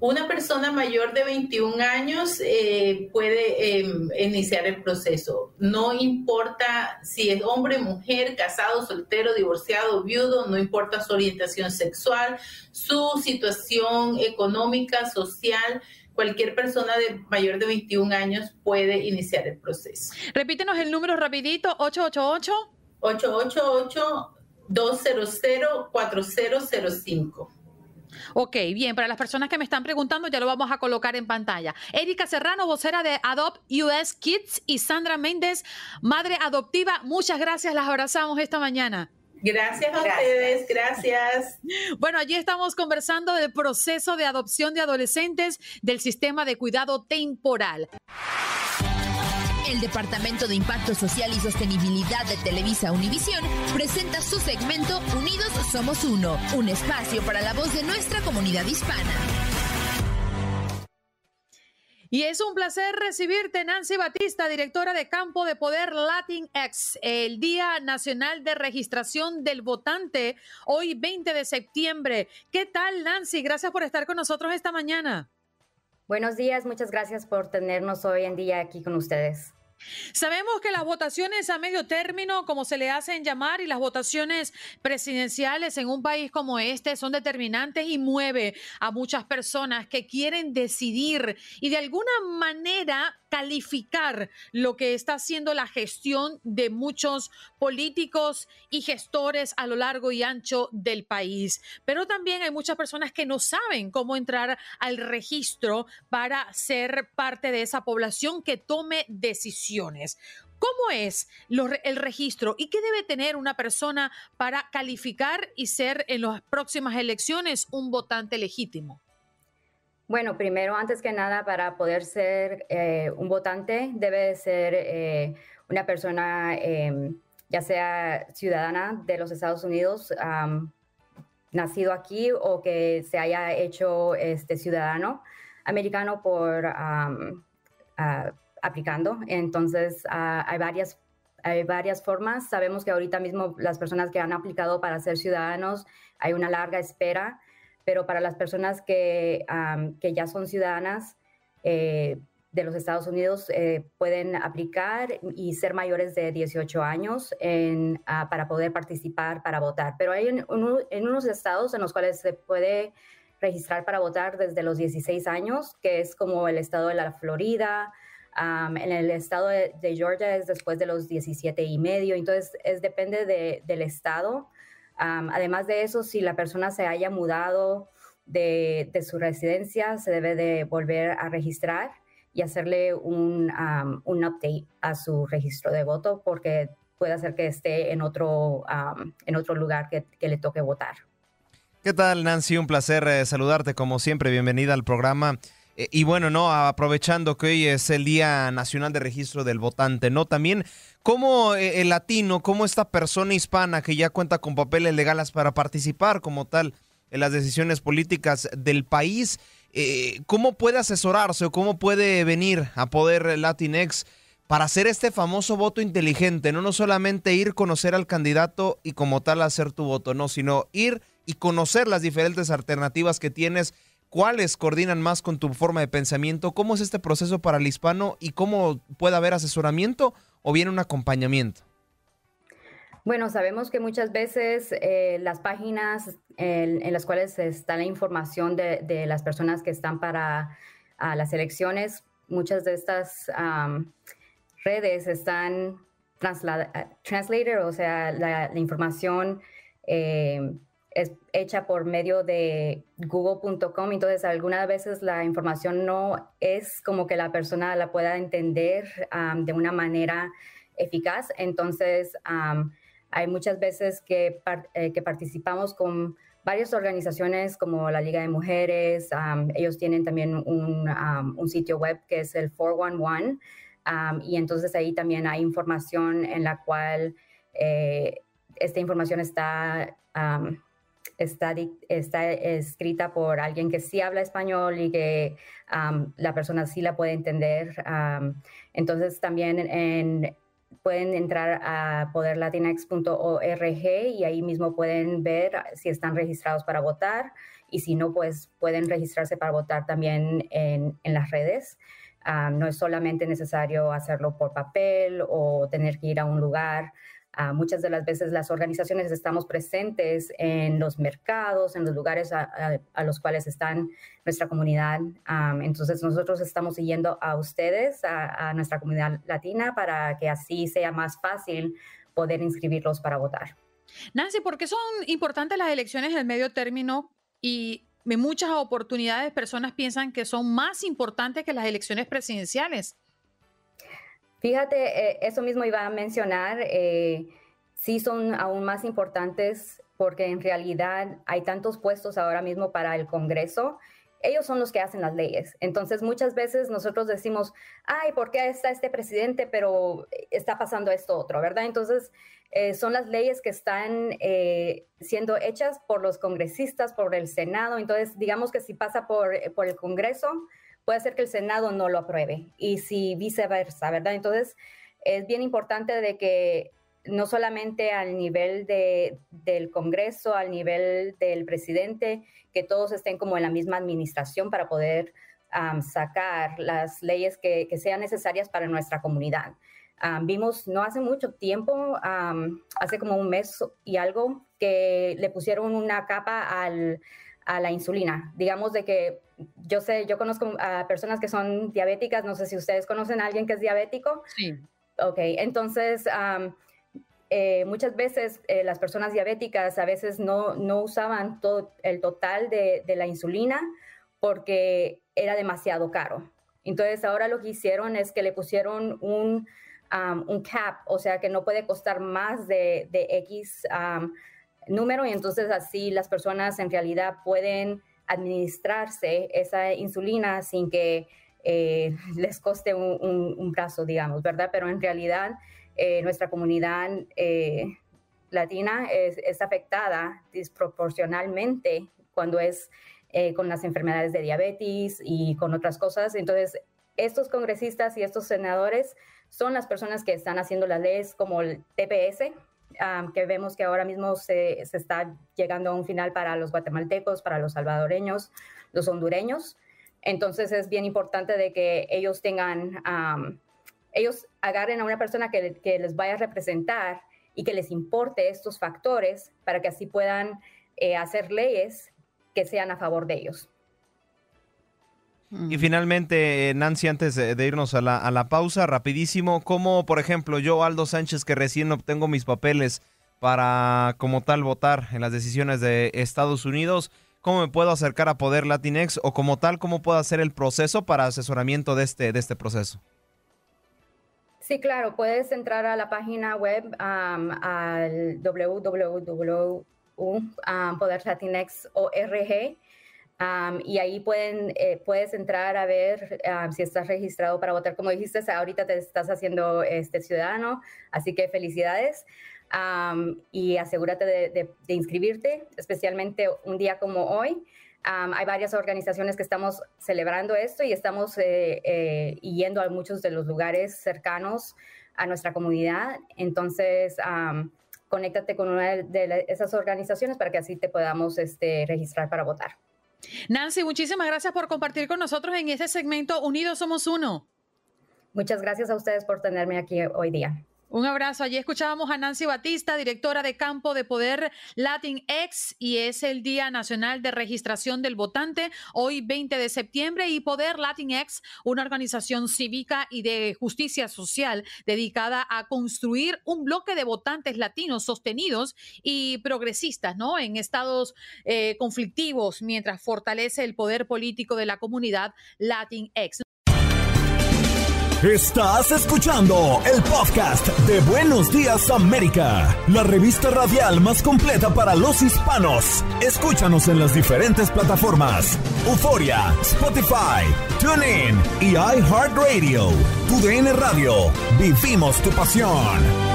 una persona mayor de 21 años eh, puede em, iniciar el proceso. No importa si es hombre, mujer, casado, soltero, divorciado, viudo, no importa su orientación sexual, su situación económica, social. Cualquier persona de mayor de 21 años puede iniciar el proceso. Repítenos el número rapidito, 888. 888 200 4005. Ok, bien, para las personas que me están preguntando, ya lo vamos a colocar en pantalla. Erika Serrano, vocera de Adopt US Kids, y Sandra Méndez, madre adoptiva. Muchas gracias, las abrazamos esta mañana. Gracias a ustedes, gracias. Bueno, allí estamos conversando del proceso de adopción de adolescentes del sistema de cuidado temporal el Departamento de Impacto Social y Sostenibilidad de Televisa Univisión presenta su segmento Unidos Somos Uno, un espacio para la voz de nuestra comunidad hispana. Y es un placer recibirte, Nancy Batista, directora de Campo de Poder LatinX, el Día Nacional de Registración del Votante, hoy 20 de septiembre. ¿Qué tal, Nancy? Gracias por estar con nosotros esta mañana. Buenos días, muchas gracias por tenernos hoy en día aquí con ustedes. Sabemos que las votaciones a medio término, como se le hacen llamar, y las votaciones presidenciales en un país como este son determinantes y mueve a muchas personas que quieren decidir y de alguna manera calificar lo que está haciendo la gestión de muchos políticos y gestores a lo largo y ancho del país. Pero también hay muchas personas que no saben cómo entrar al registro para ser parte de esa población que tome decisiones. ¿Cómo es el registro y qué debe tener una persona para calificar y ser en las próximas elecciones un votante legítimo? Bueno, primero, antes que nada, para poder ser eh, un votante debe ser eh, una persona, eh, ya sea ciudadana de los Estados Unidos, nacido aquí o que se haya hecho este ciudadano americano por ah, aplicando. Entonces, ah, hay varias hay varias formas. Sabemos que ahorita mismo las personas que han aplicado para ser ciudadanos hay una larga espera pero para las personas que, que ya son ciudadanas eh, de los Estados Unidos eh, pueden aplicar y ser mayores de 18 años ah, para poder participar, para votar. Pero hay en, unos estados en los cuales se puede registrar para votar desde los 16 años, que es como el estado de la Florida, en el estado de, Georgia es después de los 17 y medio, entonces es, depende del estado además de eso, si la persona se haya mudado de, su residencia, se debe de volver a registrar y hacerle un, un update a su registro de voto porque puede hacer que esté en otro, en otro lugar que, que, le toque votar. ¿Qué tal, Nancy? Un placer eh, saludarte como siempre. Bienvenida al programa. Eh, y bueno, no aprovechando que hoy es el Día Nacional de Registro del Votante, ¿no? También ¿Cómo eh, el latino, cómo esta persona hispana que ya cuenta con papeles legales para participar como tal en las decisiones políticas del país, eh, cómo puede asesorarse o cómo puede venir a poder Latinex para hacer este famoso voto inteligente? No, no solamente ir, conocer al candidato y como tal hacer tu voto, no, sino ir y conocer las diferentes alternativas que tienes, cuáles coordinan más con tu forma de pensamiento, cómo es este proceso para el hispano y cómo puede haber asesoramiento o bien un acompañamiento? Bueno, sabemos que muchas veces eh, las páginas en, las cuales está la información de, las personas que están para las elecciones, muchas de estas redes están eh, translator o sea, la, información eh, es hecha por medio de google.com, entonces algunas veces la información no es como que la persona la pueda entender de una manera eficaz. Entonces, hay muchas veces que, eh, que, participamos con varias organizaciones como la Liga de Mujeres, ellos tienen también un, sitio web que es el 411, y entonces ahí también hay información en la cual eh, esta información está está, eh, escrita por alguien que sí habla español y que la persona sí la puede entender. entonces también pueden entrar a poderlatinx.org y ahí mismo pueden ver si están registrados para votar y si no, pues pueden registrarse para votar también en, las redes. no es solamente necesario hacerlo por papel o tener que ir a un lugar. Ah, muchas de las veces las organizaciones estamos presentes en los mercados, en los lugares a, los cuales están nuestra comunidad. entonces nosotros estamos siguiendo a ustedes, a, nuestra comunidad latina, para que así sea más fácil poder inscribirlos para votar. Nancy, ¿por qué son importantes las elecciones del medio término y en muchas oportunidades personas piensan que son más importantes que las elecciones presidenciales? Fíjate, eh, eso mismo iba a mencionar, eh, sí son aún más importantes porque en realidad hay tantos puestos ahora mismo para el Congreso. Ellos son los que hacen las leyes. Entonces, muchas veces nosotros decimos, ay, ¿por qué está este presidente? Pero está pasando esto otro, ¿verdad? Entonces, eh, son las leyes que están siendo hechas por los congresistas, por el Senado. Entonces, digamos que si pasa por, por el Congreso, puede ser que el Senado no lo apruebe y si viceversa, ¿verdad? Entonces, es bien importante de que no solamente al nivel de, del Congreso, al nivel del presidente, que todos estén como en la misma administración para poder sacar las leyes que, sean necesarias para nuestra comunidad. vimos no hace mucho tiempo, hace como un mes y algo, que le pusieron una capa al, a la insulina. Digamos de que yo sé, yo conozco a personas que son diabéticas, no sé si ustedes conocen a alguien que es diabético. Sí. Ok, entonces eh, muchas veces eh, las personas diabéticas a veces no, no usaban todo el total de, la insulina porque era demasiado caro. Entonces ahora lo que hicieron es que le pusieron un, cap, o sea que no puede costar más de, X número y entonces así las personas en realidad pueden administrarse esa insulina sin que eh, les coste un, brazo, digamos, ¿verdad? Pero en realidad eh, nuestra comunidad eh, latina es, afectada disproporcionalmente cuando es con las enfermedades de diabetes y con otras cosas. Entonces, estos congresistas y estos senadores son las personas que están haciendo las leyes como el TPS, que vemos que ahora mismo se, está llegando a un final para los guatemaltecos, para los salvadoreños, los hondureños. Entonces es bien importante de que ellos tengan, ellos agarren a una persona que, les vaya a representar y que les importe estos factores para que así puedan eh, hacer leyes que sean a favor de ellos. Y finalmente, Nancy, antes de irnos a la, pausa, rapidísimo, ¿cómo, por ejemplo yo, Aldo Sánchez, que recién obtengo mis papeles para como tal votar en las decisiones de Estados Unidos, ¿cómo me puedo acercar a Poder Latinex o como tal, cómo puedo hacer el proceso para asesoramiento de este, de este proceso? Sí, claro, puedes entrar a la página web al www.poderlatinex.org y ahí pueden, eh, puedes entrar a ver si estás registrado para votar. Como dijiste, ahorita te estás haciendo este ciudadano, así que felicidades. y asegúrate de, inscribirte, especialmente un día como hoy. hay varias organizaciones que estamos celebrando esto y estamos eh, eh, yendo a muchos de los lugares cercanos a nuestra comunidad. Entonces, conéctate con una de, esas organizaciones para que así te podamos este, registrar para votar. Nancy, muchísimas gracias por compartir con nosotros en este segmento Unidos Somos Uno. Muchas gracias a ustedes por tenerme aquí hoy día. Un abrazo. Allí escuchábamos a Nancy Batista, directora de Campo de Poder Latinx, y es el Día Nacional de Registración del Votante, hoy 20 de septiembre, y Poder Latinx, una organización cívica y de justicia social dedicada a construir un bloque de votantes latinos sostenidos y progresistas, ¿no? En estados eh, conflictivos, mientras fortalece el poder político de la comunidad Latinx. Estás escuchando el podcast de Buenos Días América, la revista radial más completa para los hispanos. Escúchanos en las diferentes plataformas: Euforia, Spotify, TuneIn y iHeartRadio. Tu Radio. Vivimos tu pasión.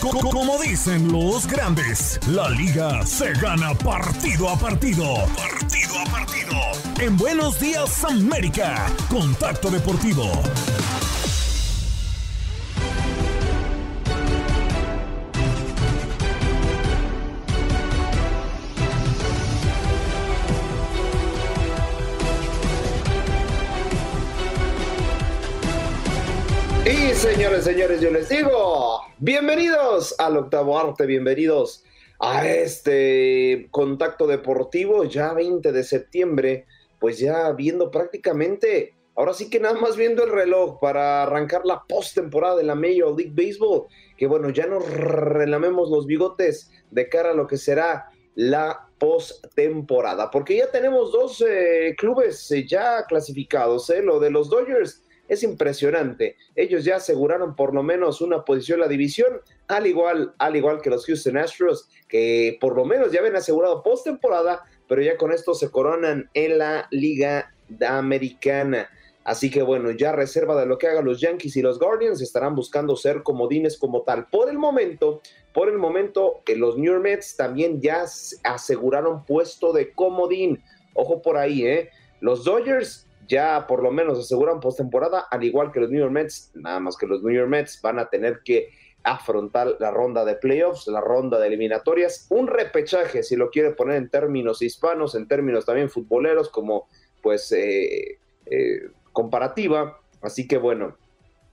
Como dicen los grandes, la liga se gana partido a partido. Partido a partido. En Buenos Días América, Contacto Deportivo. Y señores, señores, yo les digo, bienvenidos al octavo arte, bienvenidos a este contacto deportivo ya 20 de septiembre, pues ya viendo prácticamente, ahora sí que nada más viendo el reloj para arrancar la postemporada de la Major League Baseball, que bueno, ya nos relamemos los bigotes de cara a lo que será la postemporada, porque ya tenemos dos eh, clubes eh, ya clasificados, eh, lo de los Dodgers es impresionante. Ellos ya aseguraron por lo menos una posición en la división, al igual, al igual que los Houston Astros, que por lo menos ya habían asegurado postemporada, pero ya con esto se coronan en la Liga Americana. Así que bueno, ya reserva de lo que hagan los Yankees y los Guardians estarán buscando ser comodines como tal. Por el momento, por el momento, eh, los New York Mets también ya aseguraron puesto de comodín. Ojo por ahí, ¿eh? Los Dodgers ya por lo menos aseguran postemporada, al igual que los New York Mets, nada más que los New York Mets van a tener que afrontar la ronda de playoffs, la ronda de eliminatorias, un repechaje, si lo quiere poner en términos hispanos, en términos también futboleros, como pues eh, eh, comparativa. Así que bueno,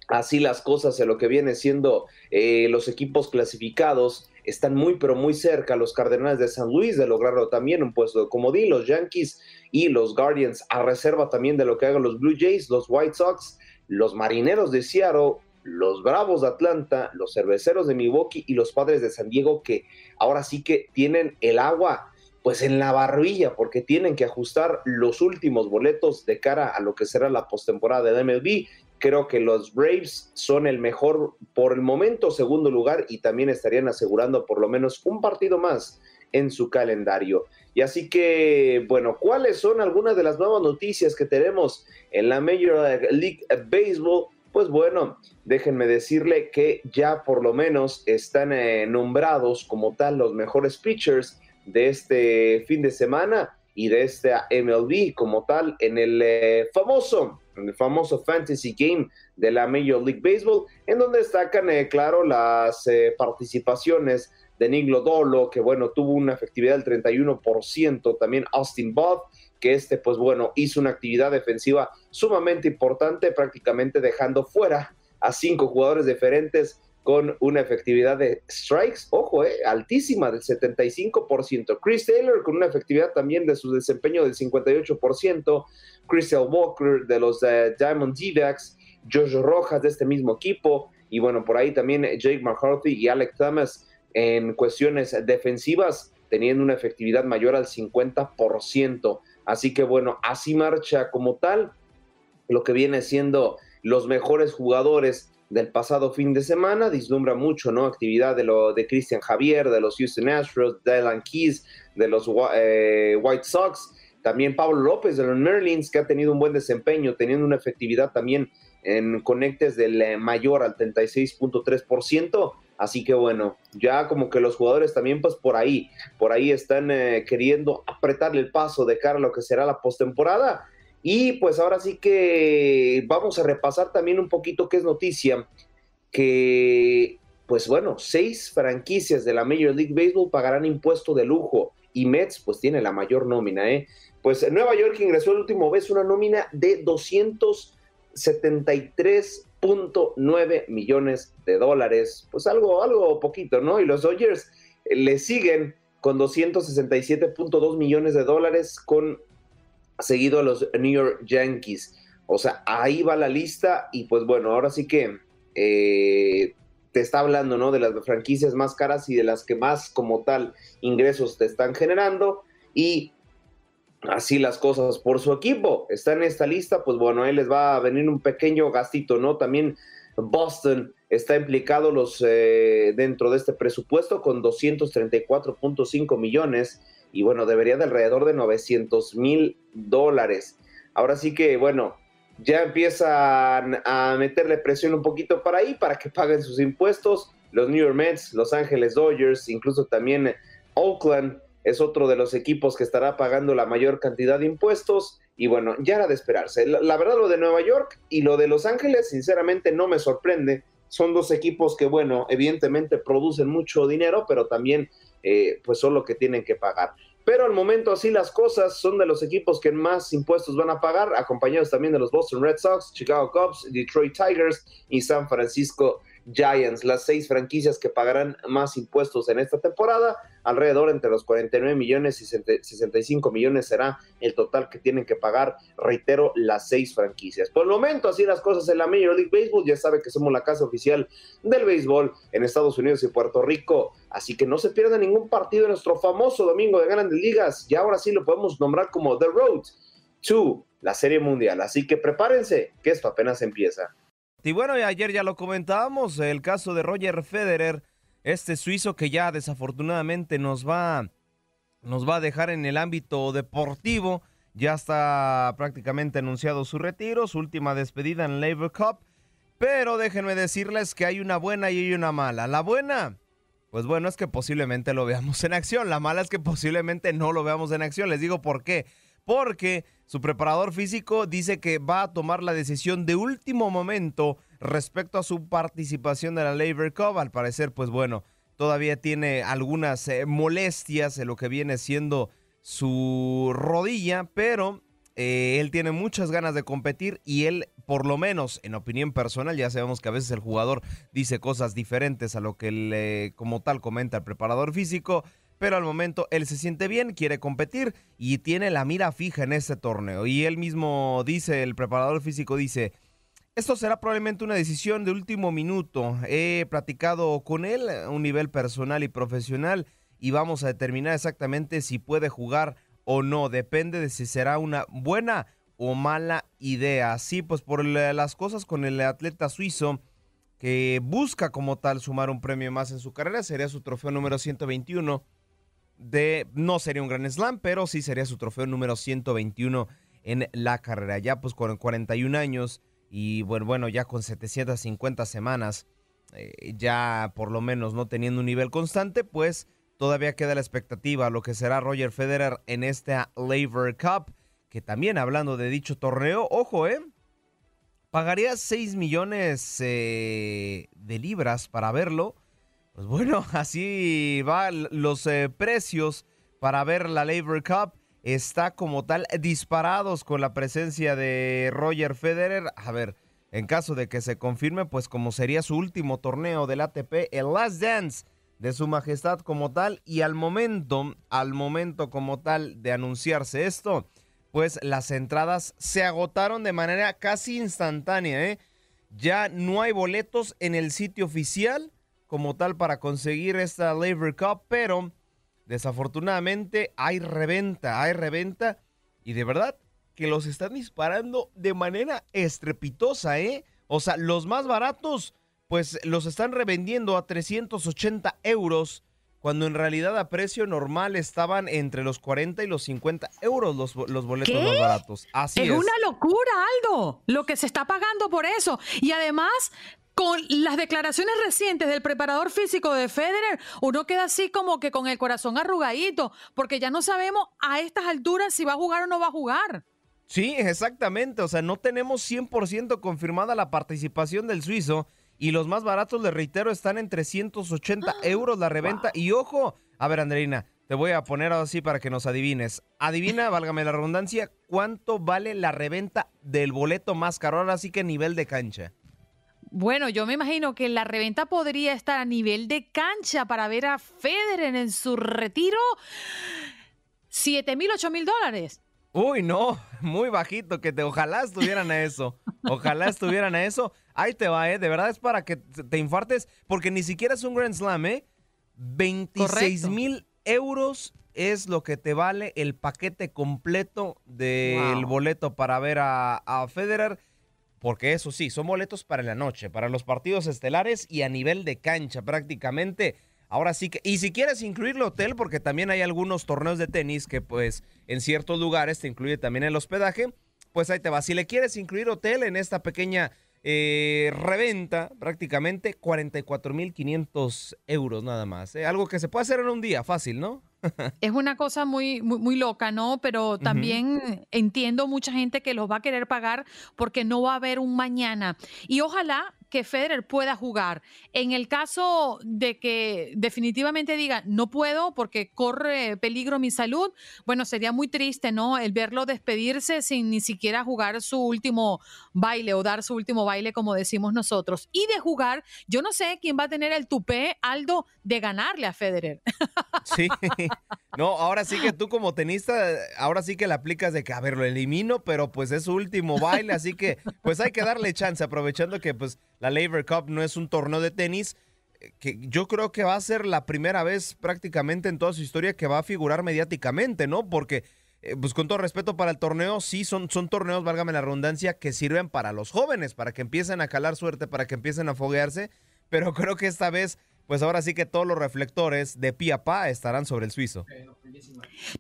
así las cosas en lo que viene siendo eh, los equipos clasificados están muy pero muy cerca los Cardenales de San Luis de lograrlo también un puesto de Comodín, los Yankees y los Guardians a reserva también de lo que hagan los Blue Jays, los White Sox, los Marineros de Seattle, los Bravos de Atlanta, los Cerveceros de Milwaukee y los Padres de San Diego que ahora sí que tienen el agua pues en la barbilla porque tienen que ajustar los últimos boletos de cara a lo que será la postemporada de MLB. Creo que los Braves son el mejor por el momento segundo lugar y también estarían asegurando por lo menos un partido más en su calendario. Y así que, bueno, ¿cuáles son algunas de las nuevas noticias que tenemos en la Major League Baseball? Pues bueno, déjenme decirle que ya por lo menos están eh, nombrados como tal los mejores pitchers de este fin de semana y de este MLB como tal en el eh, famoso el famoso Fantasy Game de la Major League Baseball, en donde destacan, eh, claro, las eh, participaciones de Niglo Dolo que bueno, tuvo una efectividad del 31%, también Austin Both, que este, pues bueno, hizo una actividad defensiva sumamente importante, prácticamente dejando fuera a cinco jugadores diferentes con una efectividad de strikes, ojo, eh, altísima del 75%. Chris Taylor con una efectividad también de su desempeño del 58%. Crystal Walker de los eh, Diamond D-Backs. Josh Rojas de este mismo equipo. Y bueno, por ahí también Jake McCarthy y Alec Thomas en cuestiones defensivas teniendo una efectividad mayor al 50%. Así que bueno, así marcha como tal lo que viene siendo los mejores jugadores del pasado fin de semana. Dislumbra mucho, ¿no? Actividad de, lo, de Christian Javier, de los Houston Astros, de Alan Keys, de los eh, White Sox. También Pablo López de los Merlins, que ha tenido un buen desempeño, teniendo una efectividad también en conectes del eh, mayor al 36.3%. Así que bueno, ya como que los jugadores también pues por ahí, por ahí están eh, queriendo apretarle el paso de cara a lo que será la postemporada y pues ahora sí que vamos a repasar también un poquito qué es noticia, que pues bueno, seis franquicias de la Major League Baseball pagarán impuesto de lujo y Mets pues tiene la mayor nómina, ¿eh? Pues Nueva York ingresó el último vez una nómina de 273.9 millones de dólares, pues algo algo poquito, ¿no? Y los Dodgers eh, le siguen con 267.2 millones de dólares, con seguido a los New York Yankees. O sea, ahí va la lista y pues bueno, ahora sí que eh, te está hablando, ¿no? De las franquicias más caras y de las que más como tal ingresos te están generando y así las cosas por su equipo. Está en esta lista, pues bueno, ahí les va a venir un pequeño gastito, ¿no? También Boston está implicado los, eh, dentro de este presupuesto con 234.5 millones y bueno, debería de alrededor de 900 mil dólares. Ahora sí que, bueno, ya empiezan a meterle presión un poquito para ahí, para que paguen sus impuestos. Los New York Mets, Los Ángeles Dodgers, incluso también Oakland es otro de los equipos que estará pagando la mayor cantidad de impuestos. Y bueno, ya era de esperarse. La, verdad, lo de Nueva York y lo de Los Ángeles, sinceramente, no me sorprende. Son dos equipos que, bueno, evidentemente producen mucho dinero, pero también eh, pues son los que tienen que pagar. Pero al momento así las cosas son de los equipos que más impuestos van a pagar, acompañados también de los Boston Red Sox, Chicago Cubs, Detroit Tigers y San Francisco Giants, las seis franquicias que pagarán más impuestos en esta temporada alrededor entre los 49 millones y 65 millones será el total que tienen que pagar, reitero, las seis franquicias. Por el momento, así las cosas en la Major League Baseball, ya sabe que somos la casa oficial del béisbol en Estados Unidos y Puerto Rico, así que no se pierda ningún partido en nuestro famoso domingo de grandes ligas, y ahora sí lo podemos nombrar como The Road to la Serie Mundial, así que prepárense, que esto apenas empieza. Y bueno, ayer ya lo comentábamos, el caso de Roger Federer este suizo que ya desafortunadamente nos va, nos va a dejar en el ámbito deportivo. Ya está prácticamente anunciado su retiro, su última despedida en Labor Cup. Pero déjenme decirles que hay una buena y hay una mala. La buena, pues bueno, es que posiblemente lo veamos en acción. La mala es que posiblemente no lo veamos en acción. Les digo por qué. Porque su preparador físico dice que va a tomar la decisión de último momento respecto a su participación de la Labor Cup. Al parecer, pues bueno, todavía tiene algunas eh, molestias en lo que viene siendo su rodilla, pero eh, él tiene muchas ganas de competir y él, por lo menos en opinión personal, ya sabemos que a veces el jugador dice cosas diferentes a lo que le, eh, como tal comenta el preparador físico, pero al momento él se siente bien, quiere competir y tiene la mira fija en este torneo. Y él mismo dice, el preparador físico dice, esto será probablemente una decisión de último minuto. He platicado con él a un nivel personal y profesional y vamos a determinar exactamente si puede jugar o no. Depende de si será una buena o mala idea. Así pues, por las cosas con el atleta suizo que busca como tal sumar un premio más en su carrera, sería su trofeo número 121 de no sería un gran slam, pero sí sería su trofeo número 121 en la carrera. Ya pues con 41 años y bueno, bueno ya con 750 semanas, eh, ya por lo menos no teniendo un nivel constante, pues todavía queda la expectativa lo que será Roger Federer en esta Labor Cup, que también hablando de dicho torneo, ojo, ¿eh? Pagaría 6 millones eh, de libras para verlo. Pues bueno, así van los eh, precios para ver la Labor Cup está como tal disparados con la presencia de Roger Federer. A ver, en caso de que se confirme, pues como sería su último torneo del ATP, el Last Dance de su majestad como tal. Y al momento, al momento como tal de anunciarse esto, pues las entradas se agotaron de manera casi instantánea. ¿eh? Ya no hay boletos en el sitio oficial como tal para conseguir esta Labor Cup, pero Desafortunadamente hay reventa, hay reventa y de verdad que los están disparando de manera estrepitosa, ¿eh? O sea, los más baratos pues los están revendiendo a 380 euros cuando en realidad a precio normal estaban entre los 40 y los 50 euros los, los boletos más baratos. Así es. Es una locura, Aldo, lo que se está pagando por eso. Y además, con las declaraciones recientes del preparador físico de Federer, uno queda así como que con el corazón arrugadito, porque ya no sabemos a estas alturas si va a jugar o no va a jugar. Sí, exactamente, o sea, no tenemos 100% confirmada la participación del suizo y los más baratos, les reitero, están en 380 euros la reventa. Y ojo, a ver, Andreina, te voy a poner así para que nos adivines. Adivina, válgame la redundancia, cuánto vale la reventa del boleto más caro, ahora sí que nivel de cancha. Bueno, yo me imagino que la reventa podría estar a nivel de cancha para ver a Federer en su retiro. 7 mil, 8 mil dólares. Uy, no, muy bajito, que te, ojalá estuvieran a eso. Ojalá estuvieran a eso. Ahí te va, ¿eh? De verdad es para que te infartes, porque ni siquiera es un Grand Slam, ¿eh? 26 mil euros es lo que te vale el paquete completo del boleto para ver a, a Federer porque eso sí, son boletos para la noche, para los partidos estelares y a nivel de cancha prácticamente. Ahora sí que, y si quieres el hotel, porque también hay algunos torneos de tenis que pues en ciertos lugares te incluye también el hospedaje, pues ahí te va. Si le quieres incluir hotel en esta pequeña eh, reventa, prácticamente 44.500 euros nada más. ¿eh? algo que se puede hacer en un día, fácil, ¿no? es una cosa muy, muy, loca, ¿no? Pero también entiendo mucha gente que los va a querer pagar porque no va a haber un mañana. Y ojalá que Federer pueda jugar. En el caso de que definitivamente diga, no puedo porque corre peligro mi salud, bueno, sería muy triste, ¿no? El verlo despedirse sin ni siquiera jugar su último baile o dar su último baile, como decimos nosotros. Y de jugar, yo no sé quién va a tener el tupé, Aldo, de ganarle a Federer. Sí, no, ahora sí que tú como tenista, ahora sí que le aplicas de que, a ver, lo elimino, pero pues es su último baile, así que pues hay que darle chance, aprovechando que pues la Labor Cup no es un torneo de tenis eh, que yo creo que va a ser la primera vez prácticamente en toda su historia que va a figurar mediáticamente, ¿no? Porque, eh, pues con todo respeto para el torneo, sí son, son torneos, válgame la redundancia, que sirven para los jóvenes, para que empiecen a calar suerte, para que empiecen a foguearse, pero creo que esta vez pues ahora sí que todos los reflectores de pie a pa estarán sobre el suizo.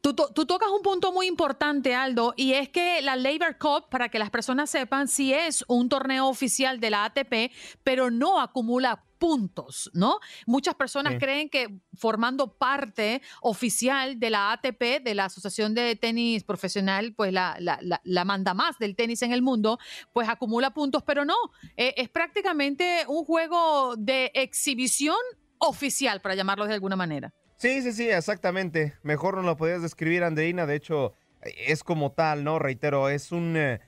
Tú, tú, tocas un punto muy importante, Aldo, y es que la Labor Cup, para que las personas sepan, sí es un torneo oficial de la ATP, pero no acumula puntos, ¿no? Muchas personas creen que formando parte oficial de la ATP, de la Asociación de Tenis Profesional, pues la, manda más del tenis en el mundo, pues acumula puntos, pero no, e, es prácticamente un juego de exhibición oficial, para llamarlo de alguna manera. Sí, sí, sí, exactamente. Mejor no lo podías describir, Andreina. De hecho, e, es como tal, ¿no? Reitero, es un eh,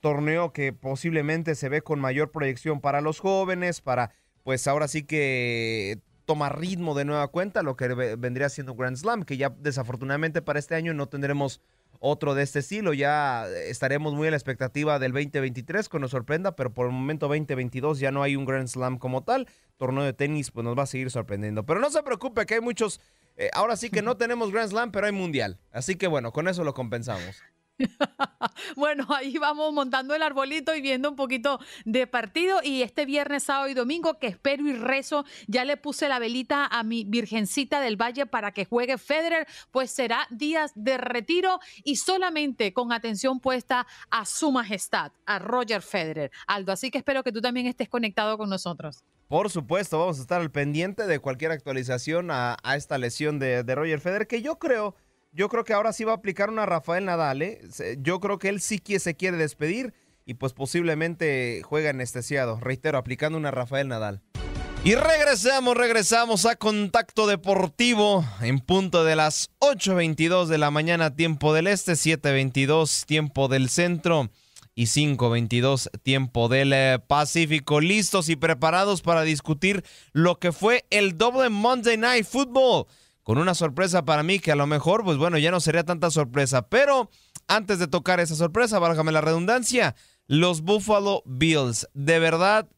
torneo que posiblemente se ve con mayor proyección para los jóvenes, para pues ahora sí que toma ritmo de nueva cuenta lo que vendría siendo Grand Slam, que ya desafortunadamente para este año no tendremos otro de este estilo, ya estaremos muy a la expectativa del 2023 que nos sorprenda, pero por el momento 2022 ya no hay un Grand Slam como tal, torneo de tenis pues nos va a seguir sorprendiendo, pero no se preocupe que hay muchos, eh, ahora sí que no tenemos Grand Slam, pero hay Mundial, así que bueno, con eso lo compensamos. bueno, ahí vamos montando el arbolito y viendo un poquito de partido. Y este viernes, sábado y domingo, que espero y rezo, ya le puse la velita a mi Virgencita del Valle para que juegue Federer, pues será días de retiro y solamente con atención puesta a su majestad, a Roger Federer. Aldo, así que espero que tú también estés conectado con nosotros. Por supuesto, vamos a estar al pendiente de cualquier actualización a, esta lesión de Roger Federer, que yo creo yo creo que ahora sí va a aplicar una Rafael Nadal, ¿eh? Yo creo que él sí que se quiere despedir y pues posiblemente juega anestesiado. Reitero, aplicando una Rafael Nadal. Y regresamos, regresamos a Contacto Deportivo en punto de las 8.22 de la mañana, tiempo del este, 7.22, tiempo del centro y 5.22, tiempo del eh, Pacífico. Listos y preparados para discutir lo que fue el doble Monday Night Football con una sorpresa para mí que a lo mejor, pues bueno, ya no sería tanta sorpresa. Pero antes de tocar esa sorpresa, bárgame la redundancia, los Buffalo Bills, de verdad,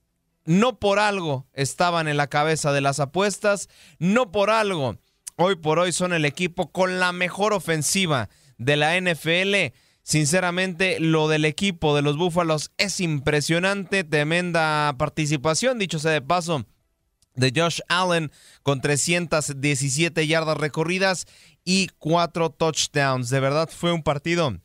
no por algo estaban en la cabeza de las apuestas, no por algo. Hoy por hoy son el equipo con la mejor ofensiva de la NFL. Sinceramente, lo del equipo de los Búfalos es impresionante, tremenda participación, dicho sea de paso, de Josh Allen con 317 yardas recorridas y cuatro touchdowns. De verdad fue un partido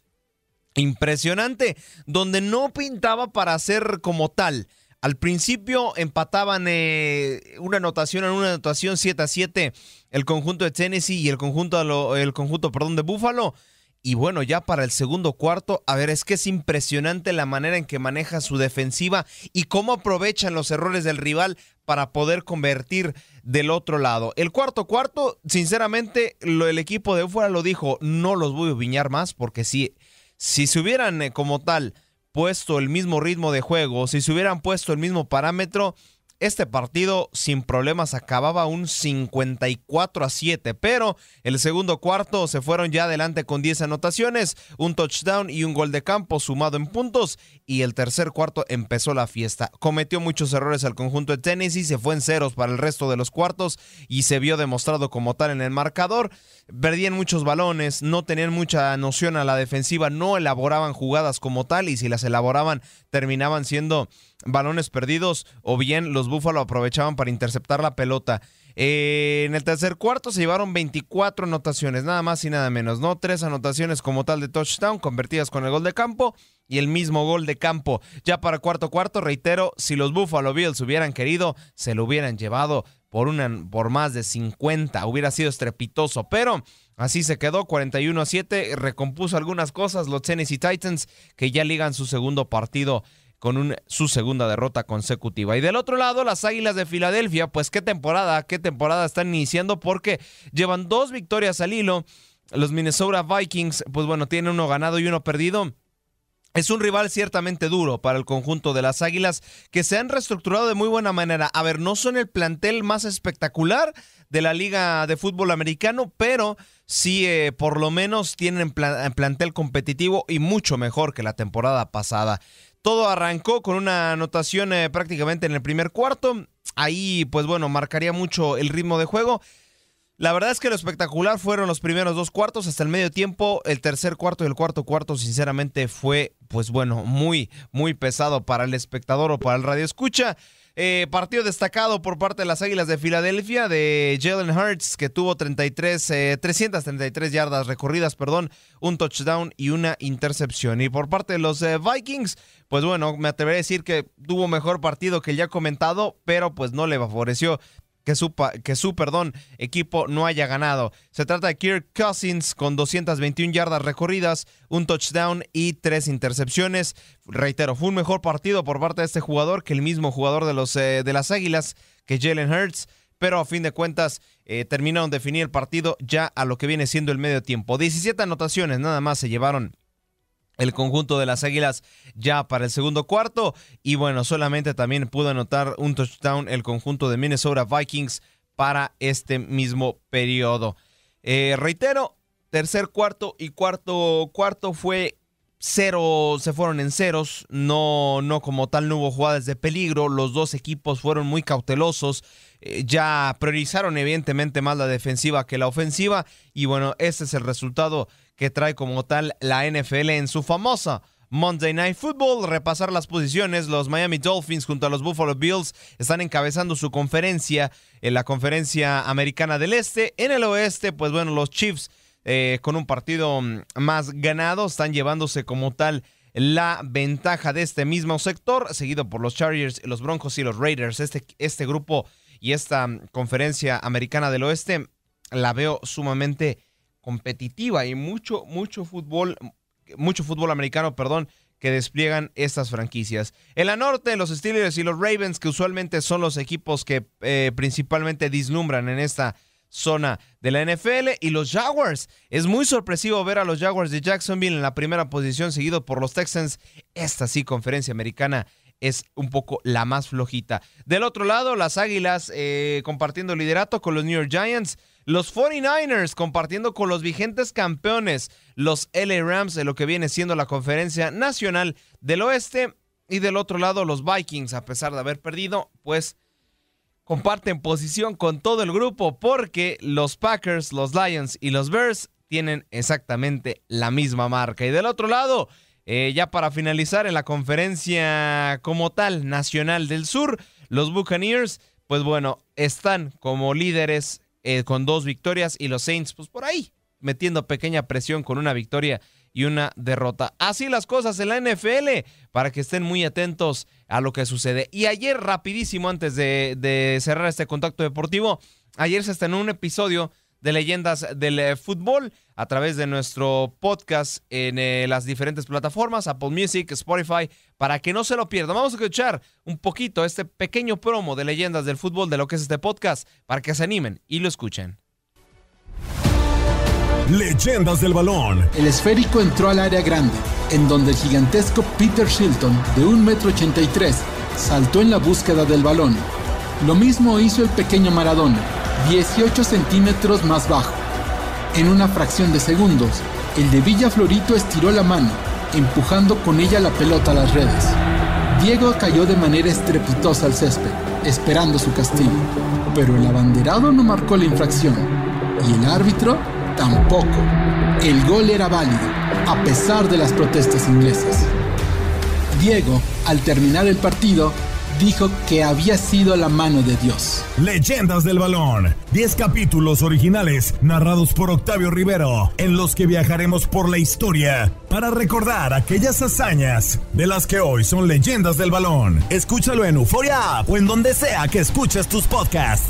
impresionante donde no pintaba para ser como tal. Al principio empataban eh, una anotación en una anotación 7 a 7 el conjunto de Tennessee y el conjunto, el conjunto de Buffalo. Y bueno, ya para el segundo cuarto, a ver, es que es impresionante la manera en que maneja su defensiva y cómo aprovechan los errores del rival para poder convertir del otro lado. El cuarto cuarto, sinceramente, el equipo de fuera lo dijo, no los voy a viñar más porque si, si se hubieran eh, como tal puesto el mismo ritmo de juego, si se hubieran puesto el mismo parámetro, este partido sin problemas acababa un 54 a 7, pero el segundo cuarto se fueron ya adelante con 10 anotaciones, un touchdown y un gol de campo sumado en puntos y el tercer cuarto empezó la fiesta. Cometió muchos errores al conjunto de Tennessee, se fue en ceros para el resto de los cuartos y se vio demostrado como tal en el marcador. Perdían muchos balones, no tenían mucha noción a la defensiva, no elaboraban jugadas como tal y si las elaboraban terminaban siendo balones perdidos o bien los Búfalo aprovechaban para interceptar la pelota. Eh, en el tercer cuarto se llevaron 24 anotaciones, nada más y nada menos, ¿no? Tres anotaciones como tal de touchdown convertidas con el gol de campo y el mismo gol de campo. Ya para cuarto cuarto, reitero, si los Buffalo Bills hubieran querido, se lo hubieran llevado por, una, por más de 50, hubiera sido estrepitoso, pero... Así se quedó 41 a 7, recompuso algunas cosas los Tennessee Titans que ya ligan su segundo partido con su segunda derrota consecutiva. Y del otro lado, las Águilas de Filadelfia, pues qué temporada, qué temporada están iniciando porque llevan dos victorias al hilo. Los Minnesota Vikings, pues bueno, tienen uno ganado y uno perdido. Es un rival ciertamente duro para el conjunto de las Águilas que se han reestructurado de muy buena manera. A ver, no son el plantel más espectacular de la Liga de Fútbol Americano, pero sí eh, por lo menos tienen plantel competitivo y mucho mejor que la temporada pasada. Todo arrancó con una anotación eh, prácticamente en el primer cuarto. Ahí, pues bueno, marcaría mucho el ritmo de juego. La verdad es que lo espectacular fueron los primeros dos cuartos hasta el medio tiempo. El tercer cuarto y el cuarto cuarto, sinceramente, fue, pues bueno, muy, muy pesado para el espectador o para el radio escucha. Eh, partido destacado por parte de las Águilas de Filadelfia de Jalen Hurts, que tuvo 33, 333 eh, yardas recorridas, perdón, un touchdown y una intercepción. Y por parte de los eh, Vikings, pues bueno, me atreveré a decir que tuvo mejor partido que el ya comentado, pero pues no le favoreció que su, que equipo no haya ganado. Se trata de Kirk Cousins con 221 yardas recorridas, un touchdown y tres intercepciones. Reitero, fue un mejor partido por parte de este jugador que el mismo jugador de, los, eh, de las Águilas, que Jalen Hurts, pero a fin de cuentas eh, terminaron de definir el partido ya a lo que viene siendo el medio tiempo. 17 anotaciones nada más se llevaron el conjunto de las Águilas ya para el segundo cuarto. Y bueno, solamente también pudo anotar un touchdown el conjunto de Minnesota Vikings para este mismo periodo. Eh, reitero, tercer cuarto y cuarto cuarto fue cero, se fueron en ceros, no, no como tal no hubo jugadas de peligro, los dos equipos fueron muy cautelosos, eh, ya priorizaron evidentemente más la defensiva que la ofensiva y bueno, este es el resultado que trae como tal la NFL en su famosa Monday Night Football. Repasar las posiciones, los Miami Dolphins junto a los Buffalo Bills están encabezando su conferencia en la conferencia americana del este. En el oeste, pues bueno, los Chiefs eh, con un partido mm, más ganado. Están llevándose como tal la ventaja de este mismo sector, seguido por los Chargers, los Broncos y los Raiders. Este, este grupo y esta mm, conferencia americana del oeste la veo sumamente competitiva y mucho, mucho fútbol, mm, mucho fútbol americano, perdón, que despliegan estas franquicias. En la norte, los Steelers y los Ravens, que usualmente son los equipos que eh, principalmente dislumbran en esta zona de la NFL. Y los Jaguars, es muy sorpresivo ver a los Jaguars de Jacksonville en la primera posición, seguido por los Texans. Esta sí, conferencia americana es un poco la más flojita. Del otro lado, las Águilas eh, compartiendo liderato con los New York Giants. Los 49ers compartiendo con los vigentes campeones, los LA Rams, de lo que viene siendo la conferencia nacional del oeste. Y del otro lado, los Vikings, a pesar de haber perdido, pues comparten posición con todo el grupo porque los Packers, los Lions y los Bears tienen exactamente la misma marca. Y del otro lado, eh, ya para finalizar en la conferencia como tal nacional del sur, los Buccaneers, pues bueno, están como líderes eh, con dos victorias y los Saints, pues por ahí, metiendo pequeña presión con una victoria y una derrota. Así las cosas en la NFL, para que estén muy atentos a lo que sucede. Y ayer, rapidísimo, antes de, cerrar este contacto deportivo, ayer se en un episodio de leyendas del eh, fútbol a través de nuestro podcast en eh, las diferentes plataformas, Apple Music, Spotify, para que no se lo pierdan. Vamos a escuchar un poquito este pequeño promo de leyendas del fútbol de lo que es este podcast, para que se animen y lo escuchen. Leyendas del balón. El esférico entró al área grande, en donde el gigantesco Peter Shilton, de 1,83m, saltó en la búsqueda del balón. Lo mismo hizo el pequeño Maradona, 18 centímetros más bajo. En una fracción de segundos, el de Villa Florito estiró la mano, empujando con ella la pelota a las redes. Diego cayó de manera estrepitosa al césped, esperando su castigo, pero el abanderado no marcó la infracción y el árbitro Tampoco. El gol era válido, a pesar de las protestas inglesas. Diego, al terminar el partido, dijo que había sido la mano de Dios. Leyendas del balón. 10 capítulos originales narrados por Octavio Rivero, en los que viajaremos por la historia para recordar aquellas hazañas de las que hoy son leyendas del balón. Escúchalo en Euforia o en donde sea que escuches tus podcasts.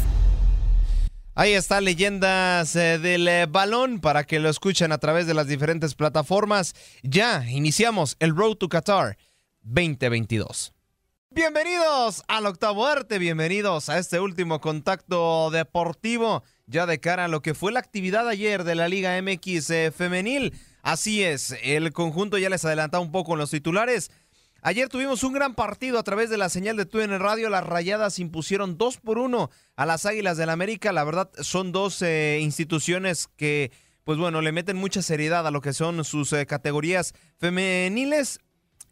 Ahí está Leyendas eh, del eh, Balón para que lo escuchen a través de las diferentes plataformas. Ya iniciamos el Road to Qatar 2022. Bienvenidos al octavo arte, bienvenidos a este último contacto deportivo ya de cara a lo que fue la actividad ayer de la Liga MX eh, femenil. Así es, el conjunto ya les adelanta un poco en los titulares. Ayer tuvimos un gran partido a través de la señal de el Radio. Las rayadas impusieron dos por uno a las Águilas del América. La verdad, son dos eh, instituciones que, pues bueno, le meten mucha seriedad a lo que son sus eh, categorías femeniles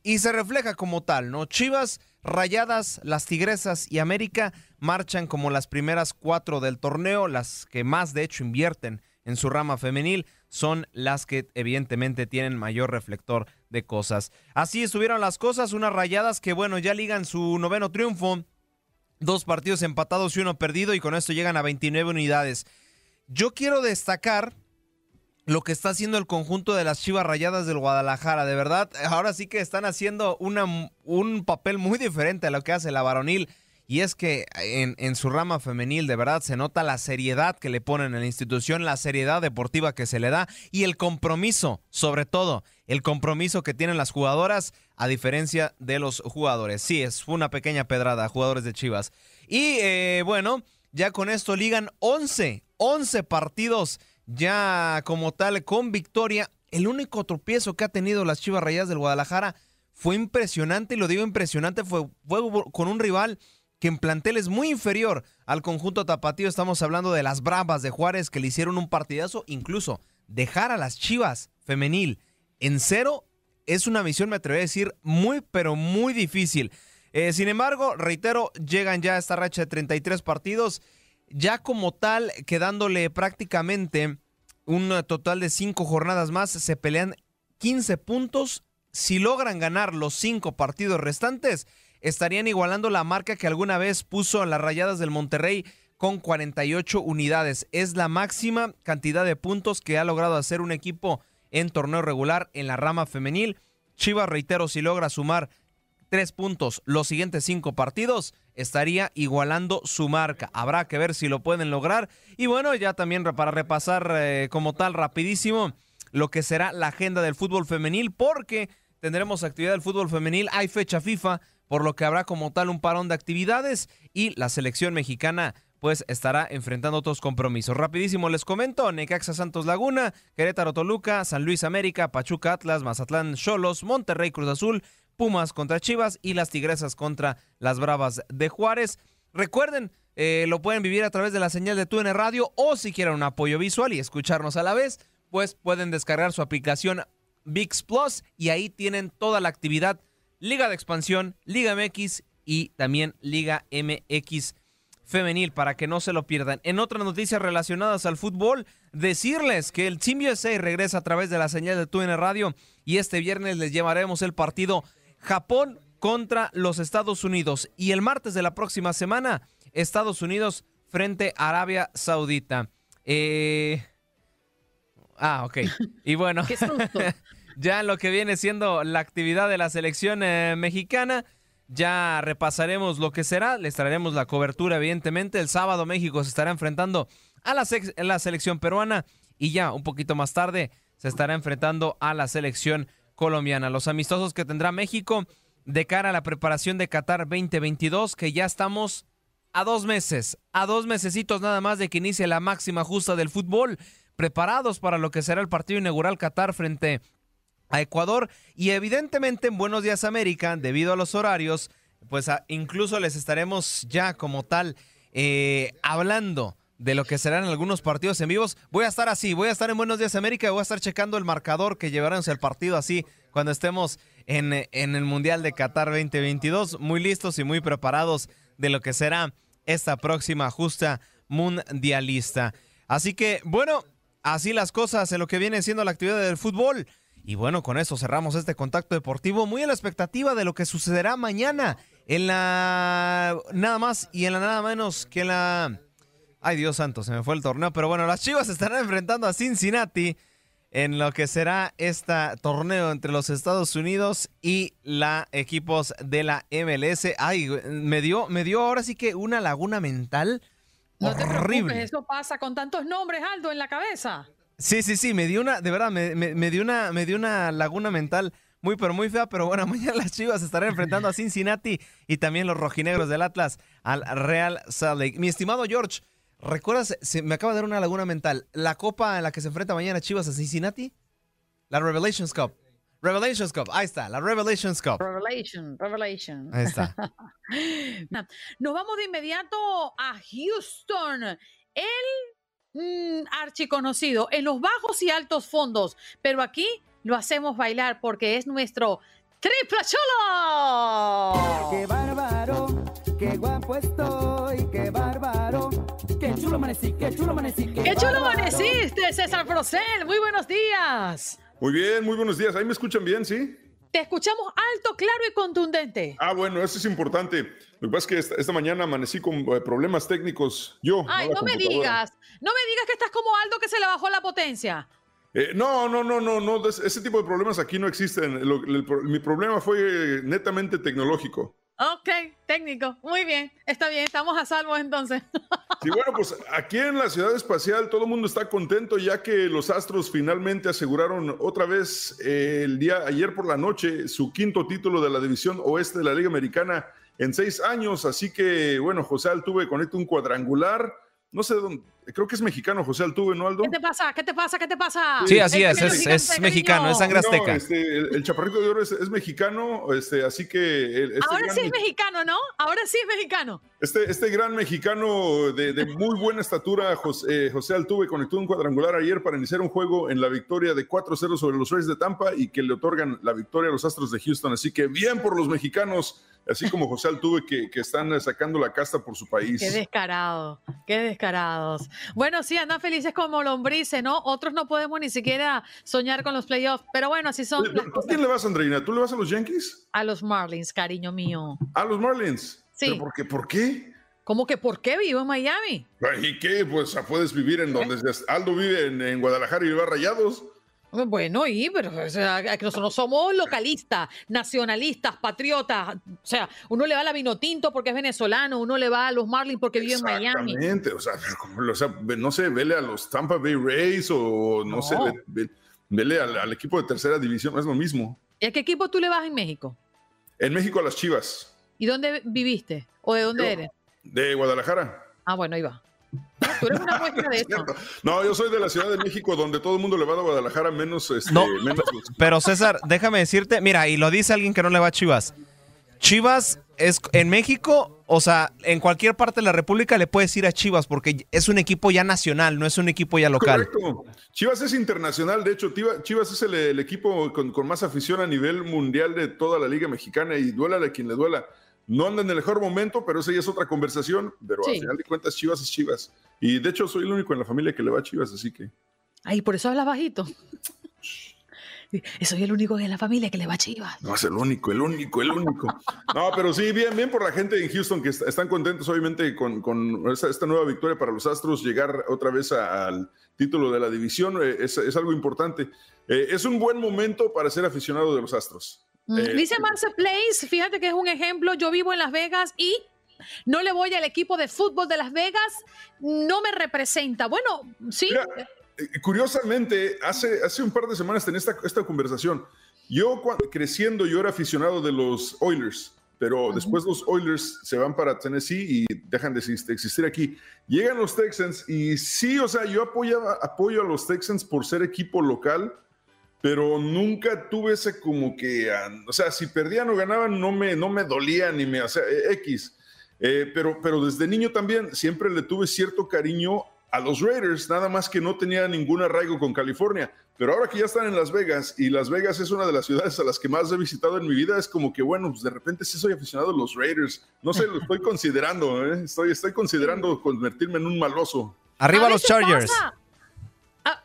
y se refleja como tal, ¿no? Chivas, Rayadas, las Tigresas y América marchan como las primeras cuatro del torneo, las que más de hecho invierten en su rama femenil son las que evidentemente tienen mayor reflector de cosas. Así estuvieron las cosas, unas rayadas que bueno, ya ligan su noveno triunfo, dos partidos empatados y uno perdido y con esto llegan a 29 unidades. Yo quiero destacar lo que está haciendo el conjunto de las Chivas Rayadas del Guadalajara, de verdad, ahora sí que están haciendo una, un papel muy diferente a lo que hace la varonil y es que eh, en, su rama femenil de verdad se nota la seriedad que le ponen a la institución, la seriedad deportiva que se le da y el compromiso, sobre todo, el compromiso que tienen las jugadoras a diferencia de los jugadores. Sí, es una pequeña pedrada, jugadores de Chivas. Y eh, bueno, ya con esto ligan 11, 11 partidos ya como tal con victoria. El único tropiezo que ha tenido las Chivas Rayas del Guadalajara fue impresionante, y lo digo impresionante, fue, fue con un rival que en plantel es muy inferior al conjunto tapatío. Estamos hablando de las Bravas de Juárez que le hicieron un partidazo, incluso dejar a las Chivas femenil en cero es una misión, me atrevo a decir, muy pero muy difícil. Eh, sin embargo, reitero, llegan ya a esta racha de 33 partidos, ya como tal, quedándole prácticamente un total de 5 jornadas más, se pelean 15 puntos. Si logran ganar los 5 partidos restantes, estarían igualando la marca que alguna vez puso las Rayadas del Monterrey con 48 unidades. Es la máxima cantidad de puntos que ha logrado hacer un equipo en torneo regular en la rama femenil. Chivas, reitero, si logra sumar tres puntos los siguientes cinco partidos, estaría igualando su marca. Habrá que ver si lo pueden lograr. Y bueno, ya también para repasar eh, como tal rapidísimo lo que será la agenda del fútbol femenil, porque tendremos actividad del fútbol femenil. Hay fecha FIFA, por lo que habrá como tal un parón de actividades y la selección mexicana pues estará enfrentando otros compromisos. Rapidísimo les comento, Necaxa Santos Laguna, Querétaro Toluca, San Luis América, Pachuca Atlas, Mazatlán Cholos, Monterrey Cruz Azul, Pumas contra Chivas y las Tigresas contra las Bravas de Juárez. Recuerden, eh, lo pueden vivir a través de la señal de TUN Radio o si quieren un apoyo visual y escucharnos a la vez, pues pueden descargar su aplicación VIX Plus y ahí tienen toda la actividad Liga de Expansión, Liga MX y también Liga MX Femenil para que no se lo pierdan. En otras noticias relacionadas al fútbol, decirles que el Team USA regresa a través de la señal de TUN Radio y este viernes les llevaremos el partido Japón contra los Estados Unidos y el martes de la próxima semana Estados Unidos frente a Arabia Saudita. Eh, ah, ok. Y bueno. ya lo que viene siendo la actividad de la selección eh, mexicana. Ya repasaremos lo que será, les traeremos la cobertura, evidentemente. El sábado México se estará enfrentando a la, selección peruana y ya un poquito más tarde se estará enfrentando a la selección colombiana. Los amistosos que tendrá México de cara a la preparación de Qatar 2022, que ya estamos a dos meses, a dos mesecitos nada más de que inicie la máxima justa del fútbol, preparados para lo que será el partido inaugural Qatar frente a Ecuador y evidentemente en Buenos Días América, debido a los horarios, pues ah, incluso les estaremos ya como tal eh, hablando de lo que serán algunos partidos en vivos. Voy a estar así, voy a estar en Buenos Días América, voy a estar checando el marcador que llevarán el partido así cuando estemos en, en el Mundial de Qatar 2022, muy listos y muy preparados de lo que será esta próxima justa mundialista. Así que bueno, así las cosas en lo que viene siendo la actividad del fútbol. Y bueno, con eso cerramos este contacto deportivo, muy a la expectativa de lo que sucederá mañana en la nada más y en la nada menos que la... Ay Dios santo, se me fue el torneo, pero bueno, las Chivas estarán enfrentando a Cincinnati en lo que será este torneo entre los Estados Unidos y la equipos de la MLS. Ay, me dio, me dio ahora sí que una laguna mental. No te preocupes, eso pasa con tantos nombres, Aldo, en la cabeza. Sí, sí, sí, me dio una, de verdad, me, dio una, me dio una laguna mental muy, pero muy fea. Pero bueno, mañana las Chivas estarán enfrentando a Cincinnati y también los rojinegros del Atlas al Real Salt Lake. Mi estimado George, ¿recuerdas? me acaba de dar una laguna mental. La copa en la que se enfrenta mañana Chivas a Cincinnati, la Revelations Cup. Revelations Cup, ahí está, la Revelations Cup. Revelation, Revelation. Ahí está. Nos vamos de inmediato a Houston. El mmm, archiconocido en los bajos y altos fondos, pero aquí lo hacemos bailar porque es nuestro Triple Chulo. ¡Qué bárbaro! ¡Qué guapo estoy! ¡Qué bárbaro! ¡Qué chulo amanecí! ¡Qué chulo ¡Qué, chulo amaneciste, César Procel! ¡Muy buenos días! Muy bien, muy buenos días. Ahí me escuchan bien, ¿sí? Te escuchamos alto, claro y contundente. Ah, bueno, eso es importante. Lo que pasa es que esta, mañana amanecí con problemas técnicos. Yo. Ay, no, me digas. No me digas que estás como Aldo que se le bajó la potencia. no, no, no, no, no. Ese tipo de problemas aquí no existen. mi problema fue netamente tecnológico. Ok, técnico. Muy bien, está bien, estamos a salvo entonces. Sí, bueno, pues aquí en la ciudad espacial todo el mundo está contento ya que los Astros finalmente aseguraron otra vez eh, el día ayer por la noche su quinto título de la división oeste de la Liga Americana en seis años. Así que, bueno, José Altuve esto un cuadrangular. No sé dónde, Creo que es mexicano José Altuve, ¿no, Aldo? ¿Qué te pasa? ¿Qué te pasa? ¿Qué te pasa? Sí, así es, este es, mexicano, es sangre azteca. Este, el, Chaparrito de Oro es, mexicano, este, así que... Ahora sí es mexicano, ¿no? Ahora sí es mexicano. Este, este, gran mexicano de, muy buena estatura, eh, José, Altuve, conectó un cuadrangular ayer para iniciar un juego en la victoria de 4-0 sobre los Reyes de Tampa y que le otorgan la victoria a los Astros de Houston. Así que bien por los mexicanos, así como José Altuve, que, están eh, sacando la casta por su país. Qué descarado, qué descarados. Bueno, sí, andan felices como lombrices, ¿no? Otros no podemos ni siquiera soñar con los playoffs, pero bueno, así son. Eh, ¿Quién le vas, Andreina? ¿Tú le vas a los Yankees? A los Marlins, cariño mío. A los Marlins. ¿Pero por qué? ¿Por qué? ¿Cómo que por qué vivo en Miami? ¿Y qué? Pues puedes vivir en donde ¿Eh? Aldo vive en, Guadalajara y va rayados. Bueno, y pero o sea, nosotros somos localistas, nacionalistas, patriotas. O sea, uno le va a la Vinotinto porque es venezolano, uno le va a los Marlins porque vive en Miami. Exactamente, o sea, no sé, vele a los Tampa Bay Rays o no, sé, vele, al, al, equipo de tercera división, es lo mismo. ¿Y a qué equipo tú le vas en México? En México a las Chivas. ¿Y dónde viviste? ¿O de dónde eres? De Guadalajara. Ah, bueno, ahí va. No, yo soy de la Ciudad de México, donde todo el mundo le va a Guadalajara, menos, este, no, Pero César, déjame decirte, mira, y lo dice alguien que no le va a Chivas. Chivas es en México, o sea, en cualquier parte de la República le puedes ir a Chivas porque es un equipo ya nacional, no es un equipo ya local. Correcto. Chivas es internacional, de hecho, Chivas es el, equipo con, con, más afición a nivel mundial de toda la Liga Mexicana y duela de quien le duela. No anda en el mejor momento, pero esa ya es otra conversación. Pero al final de cuentas, Chivas es Chivas. Y de hecho, soy el único en la familia que le va a Chivas, así que. Ay, por eso habla bajito. Soy el único en la familia que le va a Chivas. No, es el único, el único, el único. No, pero sí, bien, bien por la gente en Houston que están contentos, obviamente, con, esta, nueva victoria para los Astros, llegar otra vez al título de la división, eh, es, algo importante. Eh, es un buen momento para ser aficionado de los Astros. Mm, eh, dice Marce Place, fíjate que es un ejemplo, yo vivo en Las Vegas y no le voy al equipo de fútbol de Las Vegas, no me representa. Bueno, sí. Eh, eh, curiosamente, hace, hace un par de semanas tenía esta, conversación. Yo cuando, creciendo, yo era aficionado de los Oilers, pero después los Oilers se van para Tennessee y dejan de existir aquí. Llegan los Texans y sí, o sea, yo apoyaba, apoyo a los Texans por ser equipo local pero nunca tuve ese como que, o sea, si perdían o ganaban no me, no me dolía ni me, o sea, e, X. Eh, pero, pero desde niño también siempre le tuve cierto cariño a los Raiders, nada más que no tenía ningún arraigo con California. Pero ahora que ya están en Las Vegas y Las Vegas es una de las ciudades a las que más he visitado en mi vida, es como que, bueno, pues de repente sí soy aficionado a los Raiders. No sé, lo estoy considerando, ¿eh? estoy, estoy considerando convertirme en un maloso. Arriba los Chargers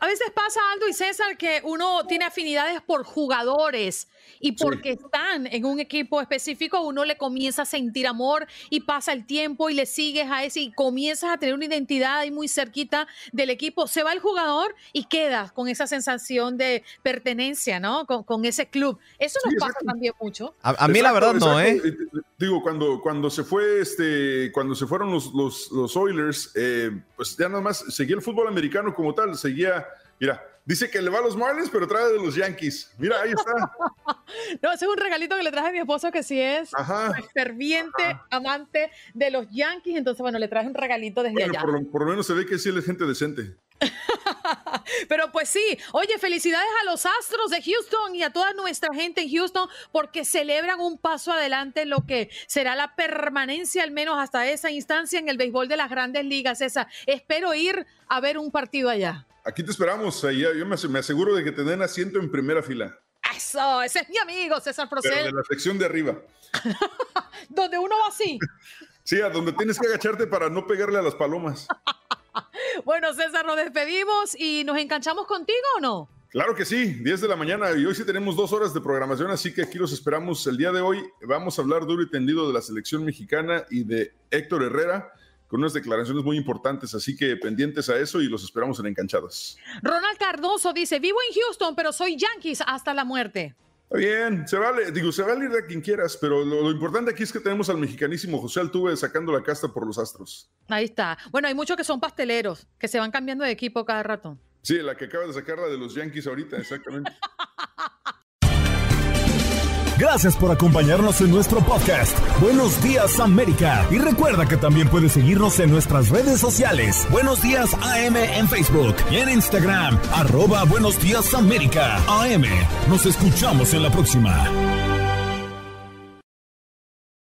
a veces pasa, Aldo y César, que uno tiene afinidades por jugadores y porque están en un equipo específico, uno le comienza a sentir amor y pasa el tiempo y le sigues a ese y comienzas a tener una identidad ahí muy cerquita del equipo. Se va el jugador y quedas con esa sensación de pertenencia, ¿no? Con, ese club. Eso nos pasa también mucho. A, mí la verdad no, ¿eh? Digo, cuando, cuando se fue este, cuando se fueron los, los, Oilers, eh, pues ya nada más seguía el fútbol americano como tal, seguía Mira, dice que le va a los Marlins, pero trae de los Yankees. Mira, ahí está. no, ese es un regalito que le traje a mi esposo que sí es ajá, pues, ferviente amante de los Yankees. Entonces, bueno, le traje un regalito desde allá. Por lo, por lo menos se ve que sí es gente decente. Pero pues sí, oye, felicidades a los Astros de Houston y a toda nuestra gente en Houston porque celebran un paso adelante en lo que será la permanencia, al menos hasta esa instancia, en el béisbol de las grandes ligas. Esa, espero ir a ver un partido allá. Aquí te esperamos, yo me aseguro de que te den asiento en primera fila. Eso, ese es mi amigo César Procel. Pero la sección de arriba. donde uno va así. sí, a donde tienes que agacharte para no pegarle a las palomas. bueno, César, nos despedimos y nos enganchamos contigo o no? Claro que sí, 10 de la mañana y hoy sí tenemos dos horas de programación, así que aquí los esperamos el día de hoy. Vamos a hablar duro y tendido de la selección mexicana y de Héctor Herrera con unas declaraciones muy importantes, así que pendientes a eso y los esperamos en Enganchados. Ronald Cardoso dice, vivo en Houston, pero soy Yankees hasta la muerte bien, se vale, digo, se vale ir de quien quieras, pero lo, importante aquí es que tenemos al mexicanísimo José Altuve sacando la casta por los astros. Ahí está. Bueno, hay muchos que son pasteleros, que se van cambiando de equipo cada rato. Sí, la que acaba de sacar la de los Yankees ahorita, exactamente. Gracias por acompañarnos en nuestro podcast. Buenos días América. Y recuerda que también puedes seguirnos en nuestras redes sociales. Buenos días AM en Facebook y en Instagram. Arroba Buenos días América. AM. Nos escuchamos en la próxima.